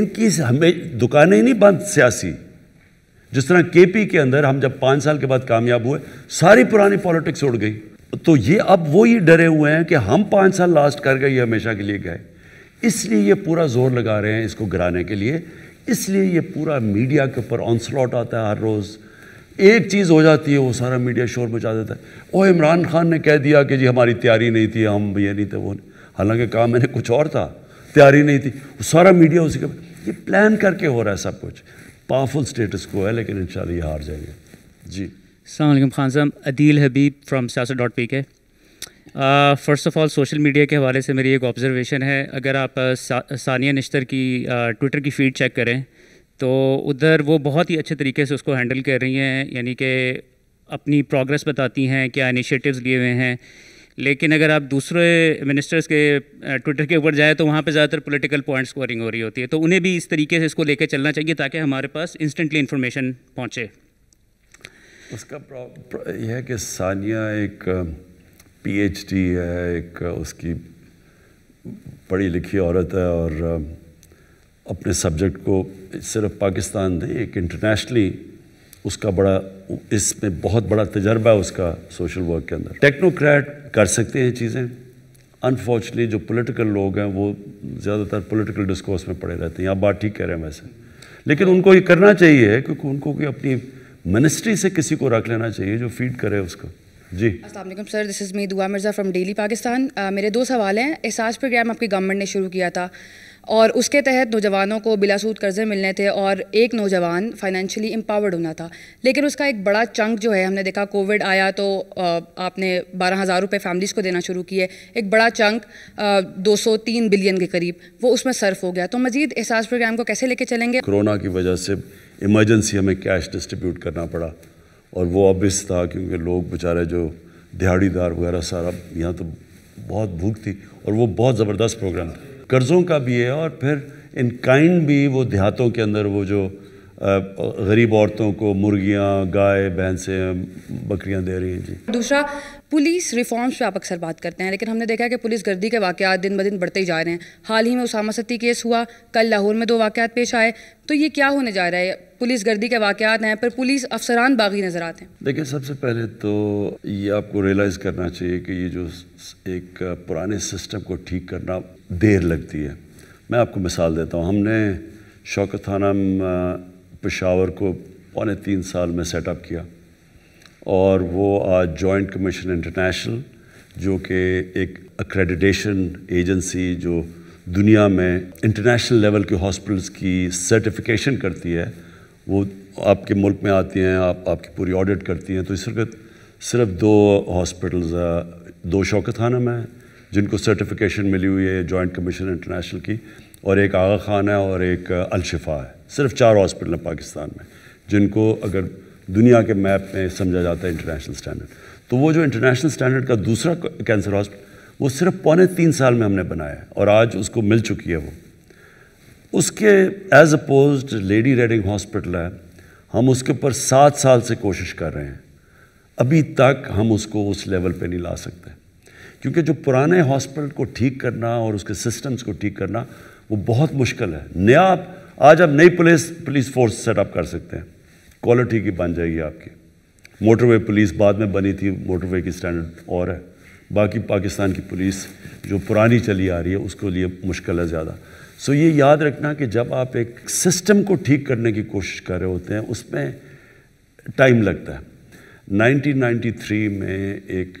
इनकी हमें दुकानें नहीं बंद सियासी जिस तरह केपी के अंदर हम जब पाँच साल के बाद कामयाब हुए सारी पुरानी पॉलिटिक्स उड़ गई तो ये अब वो ही डरे हुए हैं कि हम पाँच साल लास्ट कर गए ये हमेशा के लिए गए इसलिए ये पूरा जोर लगा रहे हैं इसको गिराने के लिए इसलिए ये पूरा मीडिया के ऊपर ऑनस्लॉट आता है हर रोज़ एक चीज़ हो जाती है वो सारा मीडिया शोर मचा देता है ओ इमरान खान ने कह दिया कि जी हमारी तैयारी नहीं थी हम ये नहीं थे वो हालांकि काम मैंने कुछ और था तैयारी नहीं थी सारा मीडिया उसी के ये प्लान करके हो रहा है सब कुछ पावरफुल स्टेटस को है लेकिन इन ये हार जाएंगे जी सलाम खान साहब Adeel Habib from Siyasat dot P K first of all social media के हवाले से मेरी एक ऑब्ज़रवेशन है अगर आप सा, सानिया निश्तर की ट्विटर की फ़ीड चेक करें तो उधर वो बहुत ही अच्छे तरीके से उसको हैंडल कर रही हैं यानी कि अपनी प्रोग्रेस बताती हैं क्या इनिशिएटिव्स लिए हुए हैं लेकिन अगर आप दूसरे मिनिस्टर्स के ट्विटर के ऊपर जाए तो वहाँ पे ज़्यादातर पॉलिटिकल पॉइंट स्कोरिंग हो रही होती है तो उन्हें भी इस तरीके से इसको लेकर चलना चाहिए ताकि हमारे पास इंस्टेंटली इन्फॉर्मेशन पहुँचे उसका यह है कि सानिया एक पीएचडी है एक उसकी पढ़ी लिखी औरत है और अपने सब्जेक्ट को सिर्फ पाकिस्तान नहीं एक इंटरनेशनली उसका बड़ा इसमें बहुत बड़ा तजर्बा है उसका सोशल वर्क के अंदर टेक्नोक्रेट कर सकते हैं चीज़ें अनफॉर्चुनेटली जो पॉलिटिकल लोग हैं वो ज़्यादातर पॉलिटिकल डिस्कोर्स में पड़े रहते हैं आप बात ठीक कह रहे हैं वैसे लेकिन उनको ये करना चाहिए क्योंकि उनको कोई अपनी मिनिस्ट्री से किसी को रख लेना चाहिए जो फीड करे उसको जी Aslam sir this is me Dua Mirza from Daily Pakistan uh, मेरे दो सवाल हैं एहसास प्रोग्राम आपकी गवर्नमेंट ने शुरू किया था और उसके तहत नौजवानों को बिलासूद कर्ज़े मिलने थे और एक नौजवान फाइनेंशियली एम्पावर्ड होना था लेकिन उसका एक बड़ा चंक जो है हमने देखा कोविड आया तो uh, आपने बारह हज़ार रुपये फैमिलीज़ को देना शुरू किए एक बड़ा चंक uh, दो सौ तीन बिलियन के करीब वो उसमें सर्फ हो गया तो मजीद एहसास प्रोग्राम को कैसे लेके चलेंगे कोरोना की वजह से इमरजेंसी हमें कैश डिस्ट्रीब्यूट करना पड़ा और वो ऑबियस था क्योंकि लोग बेचारे जो दिहाड़ीदार वगैरह सारा यहाँ तो बहुत भूख थी और वो बहुत ज़बरदस्त प्रोग्राम था कर्ज़ों का भी है और फिर इन काइंड भी वो देहातों के अंदर वो जो गरीब औरतों को मुर्गियाँ गाय भैंसें बकरियाँ दे रही हैं जी दूसरा पुलिस रिफॉर्म्स पे आप अक्सर बात करते हैं लेकिन हमने देखा है कि पुलिस गर्दी के वाक़ात दिन ब दिन बढ़ते ही जा रहे हैं हाल ही में उसामा सती केस हुआ कल लाहौर में दो वाक़ात पेश आए तो ये क्या होने जा रहा है पुलिस गर्दी के वाकत हैं पर पुलिस अफसरान बागी नज़र आते हैं देखिए सबसे पहले तो ये आपको रियलाइज़ करना चाहिए कि ये जो एक पुराने सिस्टम को ठीक करना देर लगती है मैं आपको मिसाल देता हूँ हमने शौकत थाना पेशावर को पौने तीन साल में सेटअप किया और वो आज जॉइंट कमीशन इंटरनेशनल जो कि एक अक्रेडिटेशन एजेंसी जो दुनिया में इंटरनेशनल लेवल के हॉस्पिटल्स की सर्टिफिकेशन करती है वो आपके मुल्क में आती हैं आप आपकी पूरी ऑडिट करती हैं तो इस वक्त सिर्फ दो हॉस्पिटल्स दो शौकत खाना में जिनको सर्टिफिकेशन मिली हुई है जॉइंट कमीशन इंटरनेशनल की और एक आगा खान है और एक अलशफ़ा है सिर्फ चार हॉस्पिटल हैं पाकिस्तान में जिनको अगर दुनिया के मैप में समझा जाता है इंटरनेशनल स्टैंडर्ड तो वो जो इंटरनेशनल स्टैंडर्ड का दूसरा कैंसर हॉस्पिटल वो सिर्फ पौने तीन साल में हमने बनाया है और आज उसको मिल चुकी है वो उसके as opposed Lady Reading Hospital है हम उसके ऊपर सात साल से कोशिश कर रहे हैं अभी तक हम उसको उस लेवल पे नहीं ला सकते क्योंकि जो पुराने हॉस्पिटल को ठीक करना और उसके सिस्टम्स को ठीक करना वो बहुत मुश्किल है नया आप आज आप नई पुलिस पुलिस फोर्स सेटअप कर सकते हैं क्वालिटी की बन जाएगी आपकी मोटरवे पुलिस बाद में बनी थी मोटरवे की स्टैंडर्ड और है बाकी पाकिस्तान की पुलिस जो पुरानी चली आ रही है उसके लिए मुश्किल है ज़्यादा सो ये याद रखना कि जब आप एक सिस्टम को ठीक करने की कोशिश कर रहे होते हैं उसमें टाइम लगता है 1993 में एक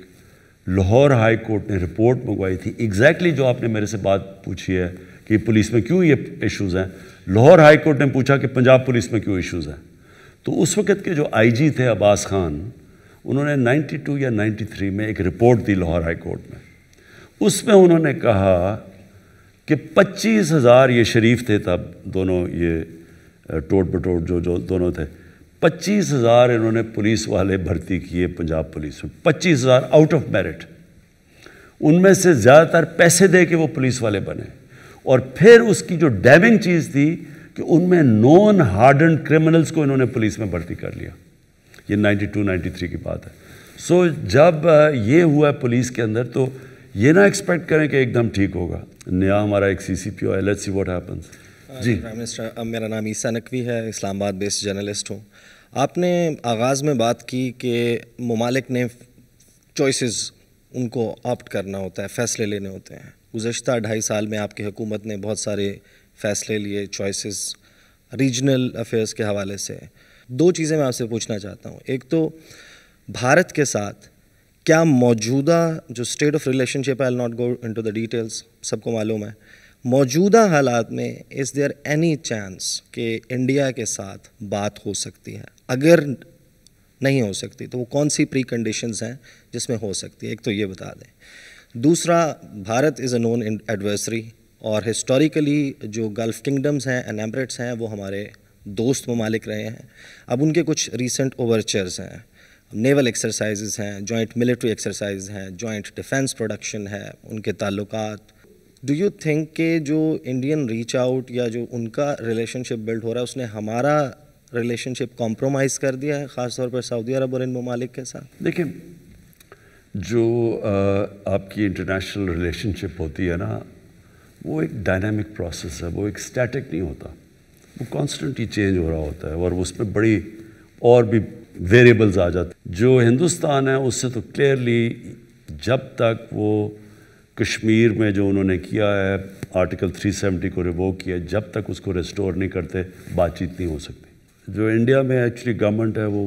लाहौर हाई कोर्ट ने रिपोर्ट मंगवाई थी एग्जैक्टली exactly जो आपने मेरे से बात पूछी है कि पुलिस में क्यों ये इश्यूज़ हैं लाहौर हाई कोर्ट ने पूछा कि पंजाब पुलिस में क्यों इश्यूज़ हैं तो उस वक़्त के जो आईजी थे अब्बास खान उन्होंने 92 या 93 में एक रिपोर्ट दी लाहौर हाई कोर्ट में उसमें उन्होंने कहा कि पच्चीस हज़ार ये शरीफ थे तब दोनों ये टोट बटोट जो जो दोनों थे पच्चीस हज़ार इन्होंने पुलिस वाले भर्ती किए पंजाब पुलिस में पच्चीस हज़ार आउट ऑफ मेरिट उनमें से ज़्यादातर पैसे दे के वो पुलिस वाले बने और फिर उसकी जो डैमिंग चीज़ थी कि उनमें नॉन हार्डन क्रिमिनल्स को इन्होंने पुलिस में भर्ती कर लिया ये 92, 93 की बात है सो so, जब ये हुआ पुलिस के अंदर तो ये ना एक्सपेक्ट करें कि एकदम ठीक होगा नया हमारा एक C C P O let's see what happens जी प्राइम मिनिस्टर अब मेरा नाम ईसा नकवी है इस्लामाबाद बेस्ड जर्नलिस्ट हूँ आपने आगाज़ में बात की कि ममालिक ने चॉइसेस उनको ऑप्ट करना होता है फ़ैसले लेने होते हैं गुजशत ढाई साल में आपकी हुकूमत ने बहुत सारे फ़ैसले लिए चॉइसेस रीजनल अफेयर्स के हवाले से दो चीज़ें मैं आपसे पूछना चाहता हूँ एक तो भारत के साथ क्या मौजूदा जो state of relationship I not go into the details सबको मालूम है मौजूदा हालात में इस देयर एनी चांस कि इंडिया के साथ बात हो सकती है अगर नहीं हो सकती तो वो कौन सी प्री कंडीशन हैं जिसमें हो सकती है एक तो ये बता दें दूसरा Bharat is a known adversary और हिस्टोरिकली जो गल्फ़ किंगडम्स हैं एंड हैं वो हमारे दोस्त ममालिक रहे हैं अब उनके कुछ रिसेंट ओवरचर्स हैं नेवल एक्सरसाइजेज हैं जॉइंट मिलिट्री एक्सरसाइज हैं जॉइंट डिफेंस प्रोडक्शन है उनके ताल्लुक डू यू थिंक के जो इंडियन रीच आउट या जो उनका रिलेशनशिप बिल्ड हो रहा है उसने हमारा रिलेशनशिप कॉम्प्रोमाइज़ कर दिया है ख़ासतौर पर सऊदी अरब और इन ममालिक के साथ देखिए जो आ, आपकी इंटरनेशनल रिलेशनशिप होती है ना वो एक डायनामिक प्रोसेस है वो एक स्टैटिक नहीं होता वो कॉन्स्टेंटली चेंज हो रहा होता है और उसमें बड़ी और भी वेरिएबल्स आ जाते जो हिंदुस्तान है उससे तो क्लियरली जब तक वो कश्मीर में जो उन्होंने किया है आर्टिकल 370 को रिवोक किया जब तक उसको रेस्टोर नहीं करते बातचीत नहीं हो सकती जो इंडिया में एक्चुअली गवर्नमेंट है वो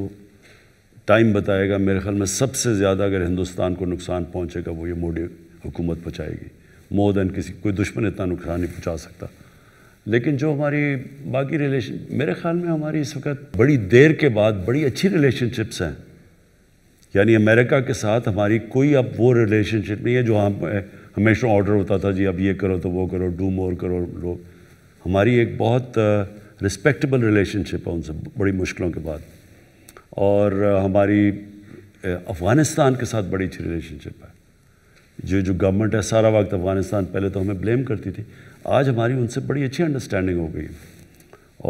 टाइम बताएगा मेरे ख्याल में सबसे ज़्यादा अगर हिंदुस्तान को नुकसान पहुँचेगा वो ये मोदी हुकूमत पहुँचाएगी मोर दैन किसी कोई दुश्मन इतना नुकसान नहीं पहुँचा सकता लेकिन जो हमारी बाकी रिलेशन मेरे ख्याल में हमारी इस वक्त बड़ी देर के बाद बड़ी अच्छी रिलेशनशिप्स हैं यानी अमेरिका के साथ हमारी कोई अब वो रिलेशनशिप नहीं है जो हम हमेशा ऑर्डर होता था जी अब ये करो तो वो करो डू मोर करो लो हमारी एक बहुत रिस्पेक्टेबल रिलेशनशिप है उनसे बड़ी मुश्किलों के बाद और हमारी अफ़गानिस्तान के साथ बड़ी अच्छी रिलेशनशिप है जो जो गवर्नमेंट है सारा वक्त अफ़गानिस्तान पहले तो हमें ब्लेम करती थी आज हमारी उनसे बड़ी अच्छी अंडरस्टैंडिंग हो गई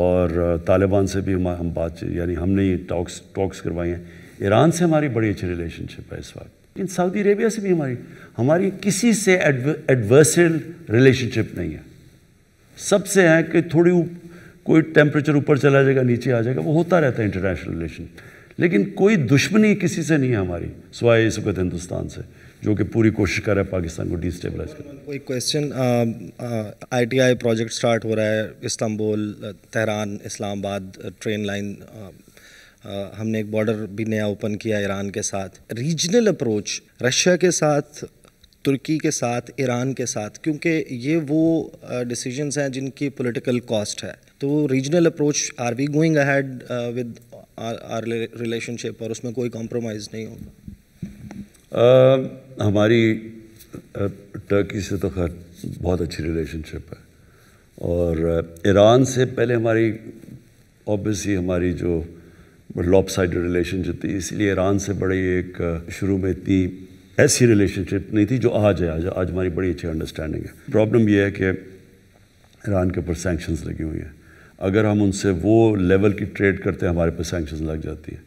और तालिबान से भी हम हम बात यानी हमने ये टॉक्स टॉक्स करवाई हैं ईरान से हमारी बड़ी अच्छी रिलेशनशिप है इस वक्त लेकिन सऊदी अरेबिया से भी हमारी हमारी किसी से एडवर्सल रिलेशनशिप नहीं है सबसे है कि थोड़ी कोई टेम्परेचर ऊपर चला जाएगा नीचे आ जाएगा वो होता रहता है इंटरनेशनल रिलेशन लेकिन कोई दुश्मनी किसी से नहीं है हमारी सवाए इस वक्त हिंदुस्तान से जो कि पूरी कोशिश कर रहा है पाकिस्तान को डिस्टेबलाइज कर कोई क्वेश्चन आईटीआई प्रोजेक्ट स्टार्ट हो रहा है Istanbul Tehran Islamabad train line हमने एक बॉर्डर भी नया ओपन किया ईरान के साथ रीजनल अप्रोच रशिया के साथ तुर्की के साथ ईरान के साथ क्योंकि ये वो डिसीजंस हैं जिनकी पॉलिटिकल कॉस्ट है तो regional approach are we going ahead with our relationship और उसमें कोई कॉम्प्रोमाइज़ नहीं होगा हमारी टर्की से तो खैर बहुत अच्छी रिलेशनशिप है और ईरान से पहले हमारी ऑब्वियसली हमारी जो लॉप साइड रिलेशनशिप थी इसलिए ईरान से बड़ी एक शुरू में इतनी ऐसी रिलेशनशिप नहीं थी जो आज है आज आज हमारी बड़ी अच्छी अंडरस्टैंडिंग है प्रॉब्लम यह है कि ईरान के ऊपर सैंक्शंस लगी हुई हैं अगर हम उनसे वो लेवल की ट्रेड करते हैं हमारे पर सैंक्शंस लग जाती हैं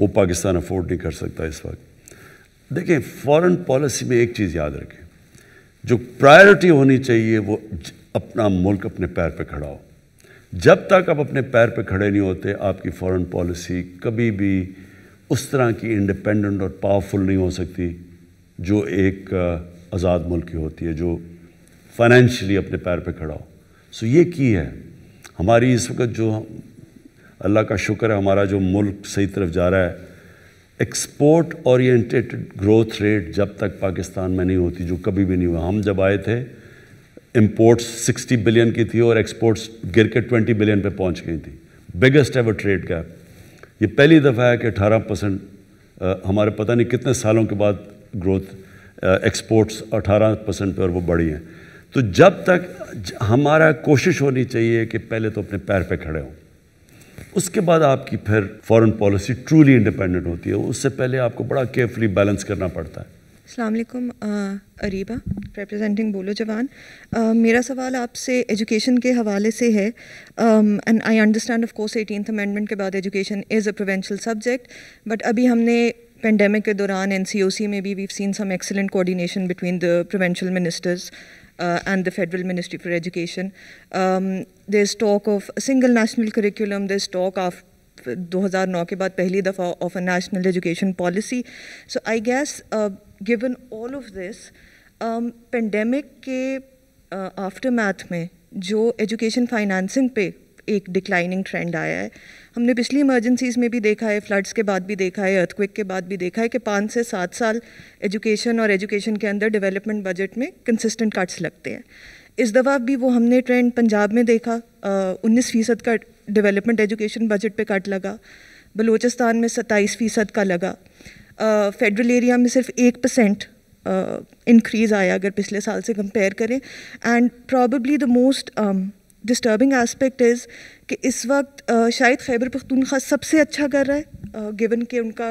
वो पाकिस्तान अफोर्ड नहीं कर सकता इस वक्त देखिए फॉरेन पॉलिसी में एक चीज़ याद रखें जो प्रायोरिटी होनी चाहिए वो अपना मुल्क अपने पैर पे खड़ा हो जब तक आप अपने पैर पे खड़े नहीं होते आपकी फॉरेन पॉलिसी कभी भी उस तरह की इंडिपेंडेंट और पावरफुल नहीं हो सकती जो एक आज़ाद मुल्क की होती है जो फाइनेंशियली अपने पैर पे खड़ा हो सो ये की है हमारी इस वक्त जो अल्लाह का शुक्र है हमारा जो मुल्क सही तरफ जा रहा है एक्सपोर्ट ओरिएंटेड ग्रोथ रेट जब तक पाकिस्तान में नहीं होती जो कभी भी नहीं हुआ हम जब आए थे इम्पोर्ट्स 60 बिलियन की थी और एक्सपोर्ट्स गिर के 20 बिलियन पे पहुंच गई थी बिगेस्ट एवर ट्रेड गैप ये पहली दफ़ा है कि 18 परसेंट हमारे पता नहीं कितने सालों के बाद ग्रोथ एक्सपोर्ट्स 18 परसेंट पर वो बढ़ी हैं तो जब तक हमारा कोशिश होनी चाहिए कि पहले तो अपने पैर पर खड़े हों उसके बाद आपकी फिर फॉरेन पॉलिसी ट्रूली इंडिपेंडेंट होती है उससे पहले आपको बड़ा केयरफुली बैलेंस करना पड़ता है अलमैकम अरीबा रिप्रेजेंटिंग बोलो जवान मेरा सवाल आपसे एजुकेशन के हवाले से है and I understand of course eighteen amendment के बाद education is a provincial subject but अभी हमने पेंडेमिक के दौरान एन में भी we seen some excellent coordination between the provincial ministers uh, and the Federal Ministry for Education. Um, there's talk of a single national curriculum, there's talk of 2009 के बाद पहली दफ़ा of a national education policy so I guess given all of this pandemic के आफ्टर uh, aftermath में जो एजुकेशन फाइनेंसिंग पे एक डिक्लाइनिंग ट्रेंड आया है हमने पिछली इमरजेंसीज़ में भी देखा है फ्लड्स के बाद भी देखा है अर्थक्विक के बाद भी देखा है कि पाँच से सात साल एजुकेशन और एजुकेशन के अंदर डेवलपमेंट बजट में कंसिस्टेंट कट्स लगते हैं इस दफ़ा भी वो हमने ट्रेंड पंजाब में देखा उन्नीस फ़ीसद का डेवलपमेंट एजुकेशन बजट पे कट लगा बलूचिस्तान में सत्ताईस फ़ीसद का लगा फेडरल एरिया में सिर्फ एक परसेंट इंक्रीज़ आया अगर पिछले साल से कंपेयर करें and probably the most disturbing aspect is कि इस वक्त शायद खैबर पख्तूनख्वा सबसे अच्छा कर रहा है गिवन कि उनका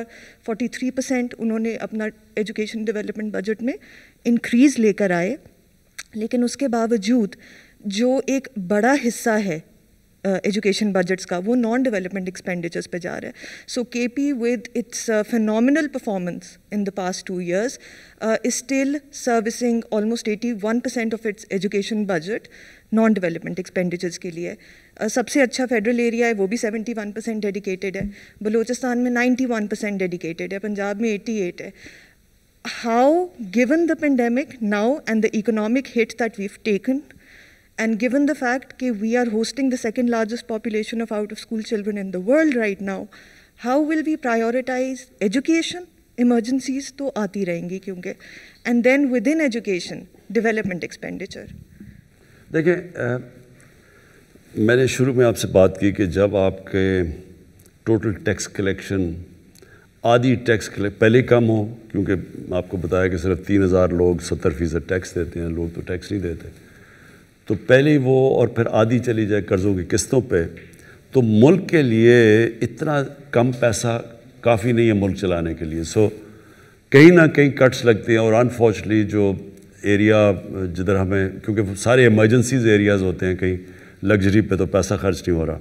43 परसेंट उन्होंने अपना एजुकेशन डेवलपमेंट बजट में इंक्रीज़ लेकर आए लेकिन उसके बावजूद जो एक बड़ा हिस्सा है एजुकेशन बजट्स का वो नॉन डेवलपमेंट एक्सपेंडिचर्स पे जा रहा है so K P with its phenomenal performance in the past two years is still servicing almost eighty one percent of its education budget non development expenditures के लिए uh, सबसे अच्छा फेडरल एरिया है वो भी 71 परसेंट डेडिकेटेड है बलोचिस्तान में 91 परसेंट डेडिकेटेड है पंजाब में 88 है how given the pandemic now and the economic hit that have taken And given the fact that we are hosting the second largest population of out of school children in the world right now, how will we prioritize education? Emergencies to aati rahengi kyunki. And then within education, development expenditure. देखिए मैंने शुरू में आपसे बात की कि जब आपके टोटल टैक्स कलेक्शन आधी टैक्स पहले कम हो क्योंकि आपको बताया कि सिर्फ तीन हज़ार लोग सत्तर फीसद टैक्स देते हैं लोग तो टैक्स नहीं देते तो पहले ही वो और फिर आधी चली जाए कर्ज़ों की किस्तों पे तो मुल्क के लिए इतना कम पैसा काफ़ी नहीं है मुल्क चलाने के लिए सो कहीं ना कहीं कट्स लगते हैं और अनफॉर्चुनेटली जो एरिया जिधर हमें क्योंकि सारे इमरजेंसीज एरियाज़ होते हैं कहीं लग्जरी पे तो पैसा खर्च नहीं हो रहा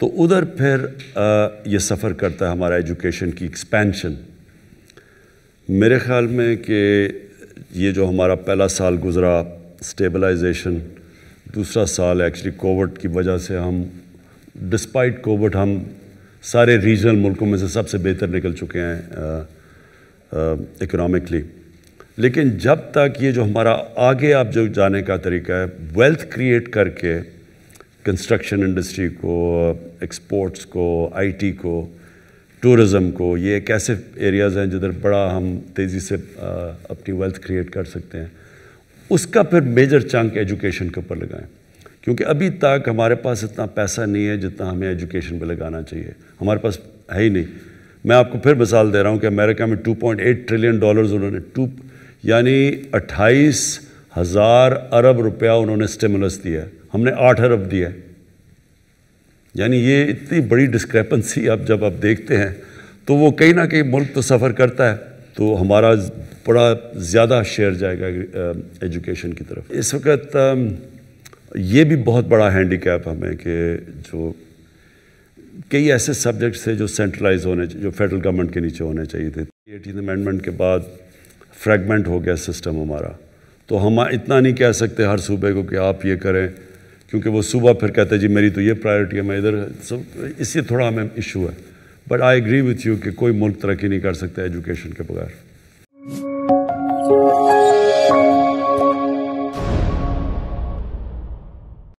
तो उधर फिर आ, ये सफ़र करता है हमारा एजुकेशन की एक्सपेंशन मेरे ख्याल में कि ये जो हमारा पहला साल गुज़रा स्टेबलाइजेशन दूसरा साल एक्चुअली कोविड की वजह से हम डिस्पाइट कोविड हम सारे रीजनल मुल्कों में से सबसे बेहतर निकल चुके हैं इकोनॉमिकली uh, uh, लेकिन जब तक ये जो हमारा आगे आप जो जाने का तरीका है वेल्थ क्रिएट करके कंस्ट्रक्शन इंडस्ट्री को एक्सपोर्ट्स को आईटी को टूरिज़म को ये एक ऐसे एरियाज़ हैं जिधर बड़ा हम तेज़ी से uh, अपनी वेल्थ क्रिएट कर सकते हैं उसका फिर मेजर चंक एजुकेशन के ऊपर लगाएं क्योंकि अभी तक हमारे पास इतना पैसा नहीं है जितना हमें एजुकेशन पर लगाना चाहिए हमारे पास है ही नहीं मैं आपको फिर मिसाल दे रहा हूँ कि अमेरिका में 2.8 ट्रिलियन डॉलर्स उन्होंने टू यानी अट्ठाईस हज़ार अरब रुपया उन्होंने स्टिमुलस दिया हमने आठ अरब दिया है यानी ये इतनी बड़ी डिस्क्रेपेंसी अब जब आप देखते हैं तो वो कहीं ना कहीं मुल्क तो सफ़र करता है तो हमारा बड़ा ज़्यादा शेयर जाएगा एजुकेशन की तरफ इस वक्त ये भी बहुत बड़ा हैंडीकैप हमें कि जो कई ऐसे सब्जेक्ट्स थे जो सेंट्रलाइज होने जो फेडरल गवर्नमेंट के नीचे होने चाहिए थे एटीन अमेंडमेंट के बाद फ्रेगमेंट हो गया सिस्टम हमारा तो हम इतना नहीं कह सकते हर सूबे को कि आप ये करें क्योंकि वो सूबा फिर कहते हैं जी मेरी तो ये प्रायोरिटी है मैं इधर सब इससे थोड़ा हमें इशू है but I agree with you कि कोई मुल्क तरक्की नहीं कर सकता एजुकेशन के बगैर